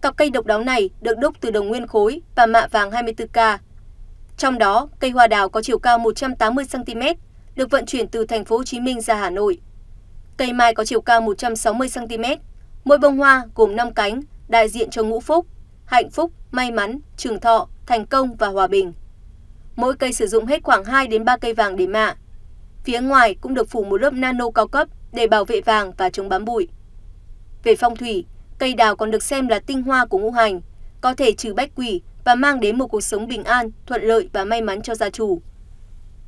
Cặp cây độc đáo này được đúc từ đồng nguyên khối và mạ vàng 24K. Trong đó, cây hoa đào có chiều cao 180 cm được vận chuyển từ thành phố Hồ Chí Minh ra Hà Nội. Cây mai có chiều cao 160 cm, mỗi bông hoa gồm 5 cánh, đại diện cho ngũ phúc, hạnh phúc, may mắn, trường thọ, thành công và hòa bình. Mỗi cây sử dụng hết khoảng 2 đến 3 cây vàng để mạ. Phía ngoài cũng được phủ một lớp nano cao cấp để bảo vệ vàng và chống bám bụi. Về phong thủy, cây đào còn được xem là tinh hoa của ngũ hành, có thể trừ bách quỷ và mang đến một cuộc sống bình an, thuận lợi và may mắn cho gia chủ.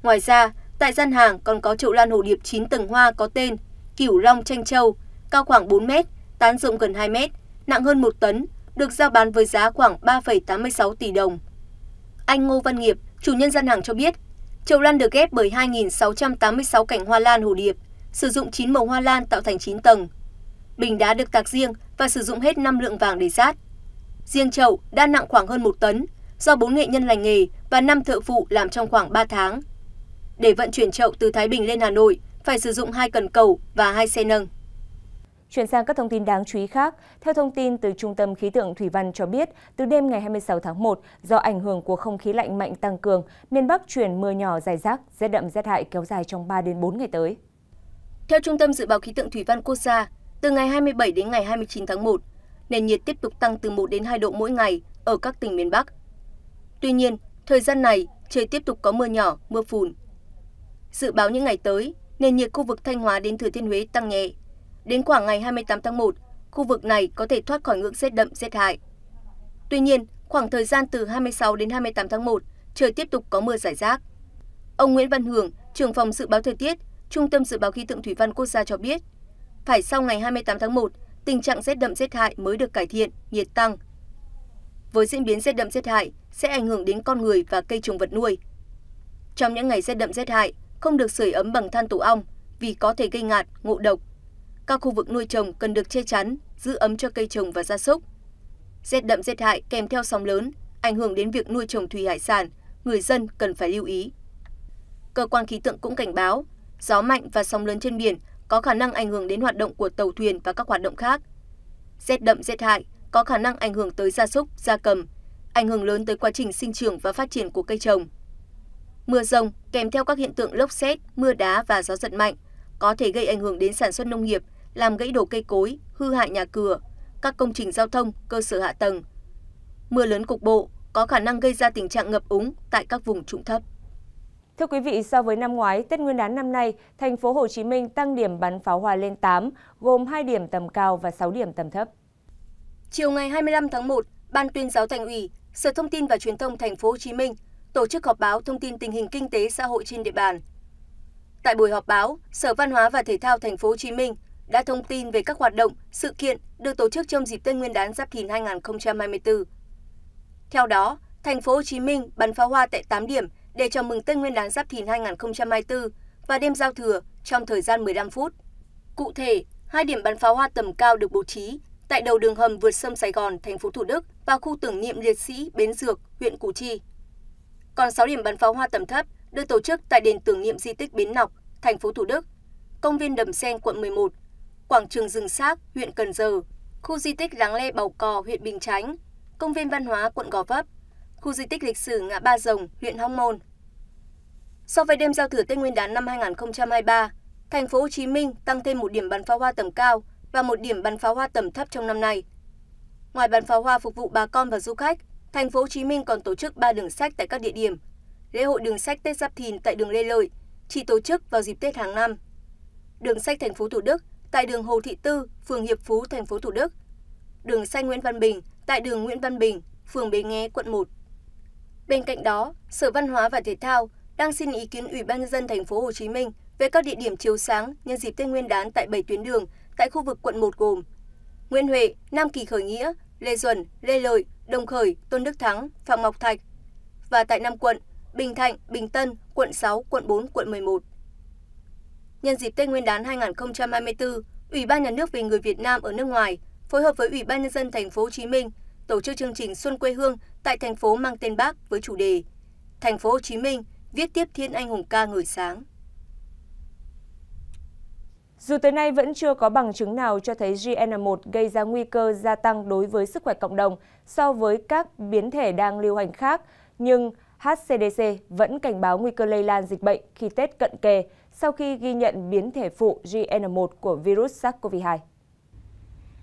Ngoài ra, tại gian hàng còn có chậu lan hồ điệp 9 tầng hoa có tên kiểu long tranh châu cao khoảng bốn mét, tán rộng gần hai mét, nặng hơn một tấn được giao bán với giá khoảng ba tám mươi sáu tỷ đồng anh ngô văn nghiệp chủ nhân gian hàng cho biết chậu lan được ghép bởi hai sáu trăm tám mươi sáu cành hoa lan hồ điệp sử dụng chín màu hoa lan tạo thành chín tầng bình đá được tạc riêng và sử dụng hết năm lượng vàng để sát riêng chậu đã nặng khoảng hơn một tấn do bốn nghệ nhân lành nghề và năm thợ phụ làm trong khoảng 3 tháng. Để vận chuyển chậu từ Thái Bình lên Hà Nội, phải sử dụng hai cần cầu và hai xe nâng. Chuyển sang các thông tin đáng chú ý khác, theo thông tin từ Trung tâm Khí tượng Thủy văn cho biết, từ đêm ngày 26 tháng 1, do ảnh hưởng của không khí lạnh mạnh tăng cường, miền Bắc chuyển mưa nhỏ dài rác, rét đậm rét hại kéo dài trong 3 đến 4 ngày tới. Theo Trung tâm Dự báo Khí tượng Thủy văn Quốc gia, từ ngày 27 đến ngày 29 tháng 1, nền nhiệt tiếp tục tăng từ 1 đến 2 độ mỗi ngày ở các tỉnh miền Bắc. Tuy nhiên, thời gian này, trời tiếp tục có mưa nhỏ, mưa phùn. Dự báo những ngày tới, nền nhiệt khu vực Thanh Hóa đến Thừa Thiên Huế tăng nhẹ. Đến khoảng ngày 28 tháng 1, khu vực này có thể thoát khỏi ngưỡng rét đậm rét hại. Tuy nhiên, khoảng thời gian từ 26 đến 28 tháng 1, trời tiếp tục có mưa rải rác. Ông Nguyễn Văn Hưởng, trưởng phòng dự báo thời tiết, Trung tâm dự báo khí tượng thủy văn quốc gia cho biết, phải sau ngày 28 tháng 1, tình trạng rét đậm rét hại mới được cải thiện, nhiệt tăng. Với diễn biến rét đậm rét hại sẽ ảnh hưởng đến con người và cây trồng vật nuôi. Trong những ngày rét đậm rét hại, không được sưởi ấm bằng than tổ ong vì có thể gây ngạt, ngộ độc. Các khu vực nuôi trồng cần được che chắn, giữ ấm cho cây trồng và gia súc. Rét đậm rét hại kèm theo sóng lớn, ảnh hưởng đến việc nuôi trồng thủy hải sản, người dân cần phải lưu ý. Cơ quan khí tượng cũng cảnh báo, gió mạnh và sóng lớn trên biển có khả năng ảnh hưởng đến hoạt động của tàu thuyền và các hoạt động khác. Rét đậm rét hại có khả năng ảnh hưởng tới gia súc, gia cầm, ảnh hưởng lớn tới quá trình sinh trưởng và phát triển của cây trồng mưa rông kèm theo các hiện tượng lốc xét mưa đá và gió giật mạnh có thể gây ảnh hưởng đến sản xuất nông nghiệp làm gãy đổ cây cối hư hại nhà cửa các công trình giao thông cơ sở hạ tầng mưa lớn cục bộ có khả năng gây ra tình trạng ngập úng tại các vùng trũng thấp Thưa quý vị, so với năm ngoái, Tết Nguyên đán năm nay, thành phố Hồ Chí Minh tăng điểm bắn pháo hoa lên 8, gồm 2 điểm tầm cao và 6 điểm tầm thấp. Chiều ngày 25 tháng 1, Ban tuyên giáo Thành ủy, Sở Thông tin và Truyền thông Thành phố Hồ Chí Minh tổ chức họp báo thông tin tình hình kinh tế xã hội trên địa bàn. Tại buổi họp báo, Sở Văn hóa và Thể thao Thành phố Hồ Chí Minh đã thông tin về các hoạt động, sự kiện được tổ chức trong dịp Tết Nguyên đán Giáp Thìn 2024. Theo đó, Thành phố Hồ Chí Minh bắn pháo hoa tại 8 điểm để chào mừng Tết Nguyên đán Giáp Thìn 2024 và đêm giao thừa trong thời gian 15 phút. Cụ thể, hai điểm bắn pháo hoa tầm cao được bố trí tại đầu đường hầm vượt sông Sài Gòn, thành phố Thủ Đức và khu tưởng niệm liệt sĩ Bến Dược, huyện Củ Chi còn sáu điểm bắn pháo hoa tầm thấp được tổ chức tại đền tưởng niệm di tích bến nọc thành phố thủ đức công viên đầm sen quận 11, quảng trường rừng xác huyện cần giờ khu di tích láng le bầu cò huyện bình chánh công viên văn hóa quận gò vấp khu di tích lịch sử ngã ba rồng huyện hóc môn so với đêm giao thừa tết nguyên đán năm 2023 thành phố hồ chí minh tăng thêm một điểm bắn pháo hoa tầm cao và một điểm bắn pháo hoa tầm thấp trong năm nay ngoài bắn pháo hoa phục vụ bà con và du khách Thành phố Hồ Chí Minh còn tổ chức 3 đường sách tại các địa điểm. Lễ hội đường sách Tết Giáp Thìn tại đường Lê Lợi chỉ tổ chức vào dịp Tết hàng năm. Đường sách thành phố Thủ Đức tại đường Hồ Thị Tư, phường Hiệp Phú, thành phố Thủ Đức. Đường sách Nguyễn Văn Bình tại đường Nguyễn Văn Bình, phường Bến Nghé, quận 1. Bên cạnh đó, Sở Văn hóa và Thể thao đang xin ý kiến Ủy ban nhân dân thành phố Hồ Chí Minh về các địa điểm chiếu sáng nhân dịp Tết Nguyên đán tại 7 tuyến đường tại khu vực quận 1 gồm: Nguyễn Huệ, Nam Kỳ Khởi Nghĩa, Lê Duẩn, Lê Lợi, Đồng Khởi, Tôn Đức Thắng, Phạm Ngọc Thạch và tại 5 quận Bình Thạnh, Bình Tân, quận 6, quận 4, quận 11. Nhân dịp Tết Nguyên đán 2024, Ủy ban Nhà nước về người Việt Nam ở nước ngoài phối hợp với Ủy ban nhân dân thành phố Hồ Chí Minh tổ chức chương trình Xuân quê hương tại thành phố mang tên Bác với chủ đề Thành phố Hồ Chí Minh viết tiếp thiên anh hùng ca ngời sáng. Dù tới nay vẫn chưa có bằng chứng nào cho thấy gn 1 gây ra nguy cơ gia tăng đối với sức khỏe cộng đồng so với các biến thể đang lưu hành khác, nhưng HCDC vẫn cảnh báo nguy cơ lây lan dịch bệnh khi Tết cận kề sau khi ghi nhận biến thể phụ gn 1 của virus SARS-CoV-2.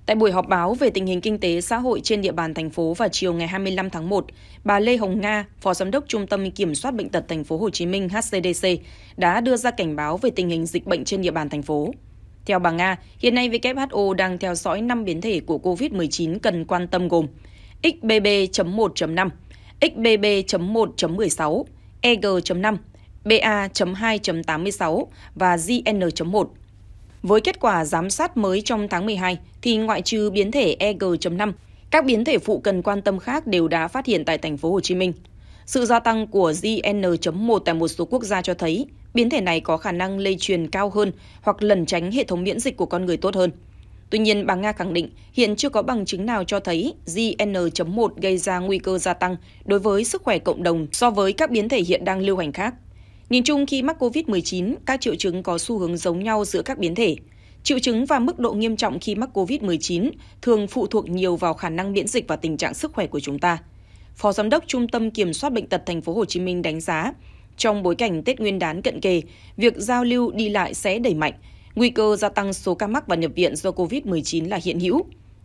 Tại buổi họp báo về tình hình kinh tế xã hội trên địa bàn thành phố vào chiều ngày 25 tháng 1, bà Lê Hồng Nga, Phó Giám đốc Trung tâm Kiểm soát bệnh tật thành phố Hồ Chí Minh HCDC đã đưa ra cảnh báo về tình hình dịch bệnh trên địa bàn thành phố. Theo bà Nga, hiện nay WHO đang theo dõi 5 biến thể của COVID-19 cần quan tâm gồm XBB.1.5, XBB.1.16, EG.5, BA.2.86 và JN.1. Với kết quả giám sát mới trong tháng 12, thì ngoại trừ biến thể EG.5, các biến thể phụ cần quan tâm khác đều đã phát hiện tại thành phố Hồ Chí Minh. Sự gia tăng của JN.1 tại một số quốc gia cho thấy biến thể này có khả năng lây truyền cao hơn hoặc lẩn tránh hệ thống miễn dịch của con người tốt hơn. Tuy nhiên, bà Nga khẳng định hiện chưa có bằng chứng nào cho thấy JN.1 gây ra nguy cơ gia tăng đối với sức khỏe cộng đồng so với các biến thể hiện đang lưu hành khác. Nhìn chung khi mắc COVID-19, các triệu chứng có xu hướng giống nhau giữa các biến thể. Triệu chứng và mức độ nghiêm trọng khi mắc COVID-19 thường phụ thuộc nhiều vào khả năng miễn dịch và tình trạng sức khỏe của chúng ta. Phó Giám đốc Trung tâm Kiểm soát Bệnh tật Thành phố Hồ Chí Minh đánh giá, trong bối cảnh Tết Nguyên đán cận kề, việc giao lưu đi lại sẽ đẩy mạnh, nguy cơ gia tăng số ca mắc và nhập viện do COVID-19 là hiện hữu.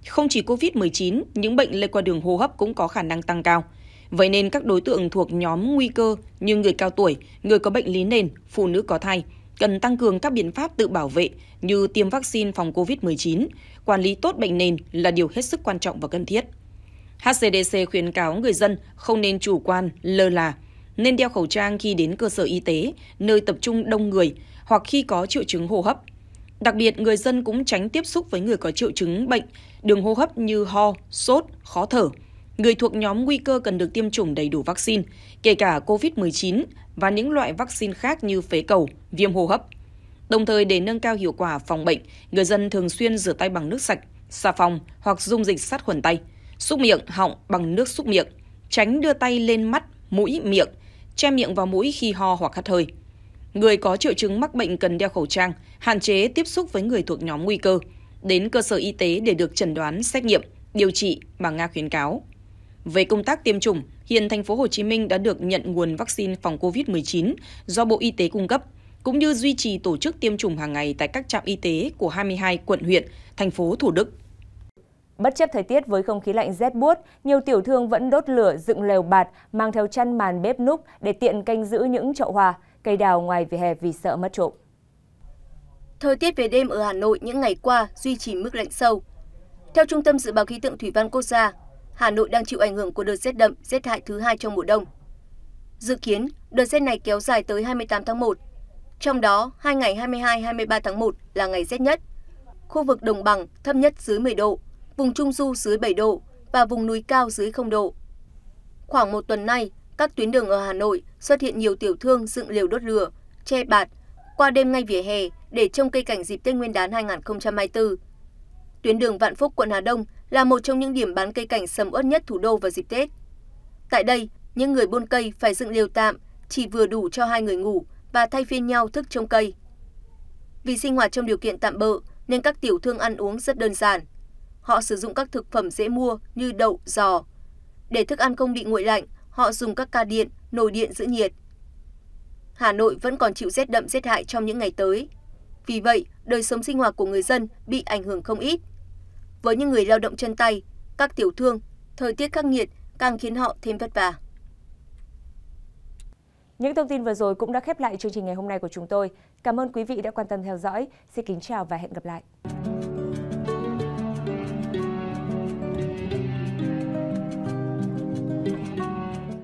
Không chỉ COVID-19, những bệnh lây qua đường hô hấp cũng có khả năng tăng cao. Vậy nên các đối tượng thuộc nhóm nguy cơ như người cao tuổi, người có bệnh lý nền, phụ nữ có thai cần tăng cường các biện pháp tự bảo vệ như tiêm vaccine phòng COVID-19, quản lý tốt bệnh nền là điều hết sức quan trọng và cần thiết. HCDC khuyến cáo người dân không nên chủ quan, lơ là, nên đeo khẩu trang khi đến cơ sở y tế, nơi tập trung đông người hoặc khi có triệu chứng hô hấp. Đặc biệt, người dân cũng tránh tiếp xúc với người có triệu chứng bệnh, đường hô hấp như ho, sốt, khó thở, người thuộc nhóm nguy cơ cần được tiêm chủng đầy đủ vaccine, kể cả COVID-19 và những loại vaccine khác như phế cầu, viêm hô hấp. Đồng thời để nâng cao hiệu quả phòng bệnh, người dân thường xuyên rửa tay bằng nước sạch, xà phòng hoặc dung dịch sát khuẩn tay, xúc miệng, họng bằng nước xúc miệng, tránh đưa tay lên mắt, mũi, miệng, che miệng vào mũi khi ho hoặc hắt hơi. Người có triệu chứng mắc bệnh cần đeo khẩu trang, hạn chế tiếp xúc với người thuộc nhóm nguy cơ, đến cơ sở y tế để được chẩn đoán, xét nghiệm, điều trị Bà Nga khuyến cáo. Về công tác tiêm chủng, hiện thành phố Hồ Chí Minh đã được nhận nguồn vaccine phòng COVID-19 do Bộ Y tế cung cấp, cũng như duy trì tổ chức tiêm chủng hàng ngày tại các trạm y tế của 22 quận huyện, thành phố Thủ Đức. Bất chấp thời tiết với không khí lạnh rét buốt, nhiều tiểu thương vẫn đốt lửa dựng lều bạt, mang theo chăn màn bếp núc để tiện canh giữ những chậu hoa, cây đào ngoài vỉa hè vì sợ mất trộm. Thời tiết về đêm ở Hà Nội những ngày qua duy trì mức lạnh sâu. Theo Trung tâm Dự báo Khí tượng Thủy văn Quốc gia, Hà Nội đang chịu ảnh hưởng của đợt rét đậm, rét hại thứ hai trong mùa đông. Dự kiến, đợt rét này kéo dài tới 28 tháng 1. Trong đó, hai ngày 22-23 tháng 1 là ngày rét nhất. Khu vực đồng bằng thấp nhất dưới 10 độ, vùng trung du dưới 7 độ và vùng núi cao dưới 0 độ. Khoảng một tuần nay, các tuyến đường ở Hà Nội xuất hiện nhiều tiểu thương dựng lều đốt lửa, che bạt, qua đêm ngay vỉa hè để trông cây cảnh dịp Tết Nguyên đán 2024. Tuyến đường Vạn Phúc quận Hà Đông là một trong những điểm bán cây cảnh sầm uất nhất thủ đô vào dịp Tết. Tại đây, những người buôn cây phải dựng lều tạm chỉ vừa đủ cho hai người ngủ và thay phiên nhau thức trông cây. Vì sinh hoạt trong điều kiện tạm bợ nên các tiểu thương ăn uống rất đơn giản. Họ sử dụng các thực phẩm dễ mua như đậu, giò. Để thức ăn không bị nguội lạnh, họ dùng các ca điện, nồi điện giữ nhiệt. Hà Nội vẫn còn chịu rét đậm rét hại trong những ngày tới. Vì vậy, đời sống sinh hoạt của người dân bị ảnh hưởng không ít với những người lao động chân tay các tiểu thương thời tiết khắc nghiệt càng khiến họ thêm vất vả những thông tin vừa rồi cũng đã khép lại chương trình ngày hôm nay của chúng tôi. Cảm ơn quý vị đã quan tâm theo dõi. Xin kính chào và hẹn gặp lại.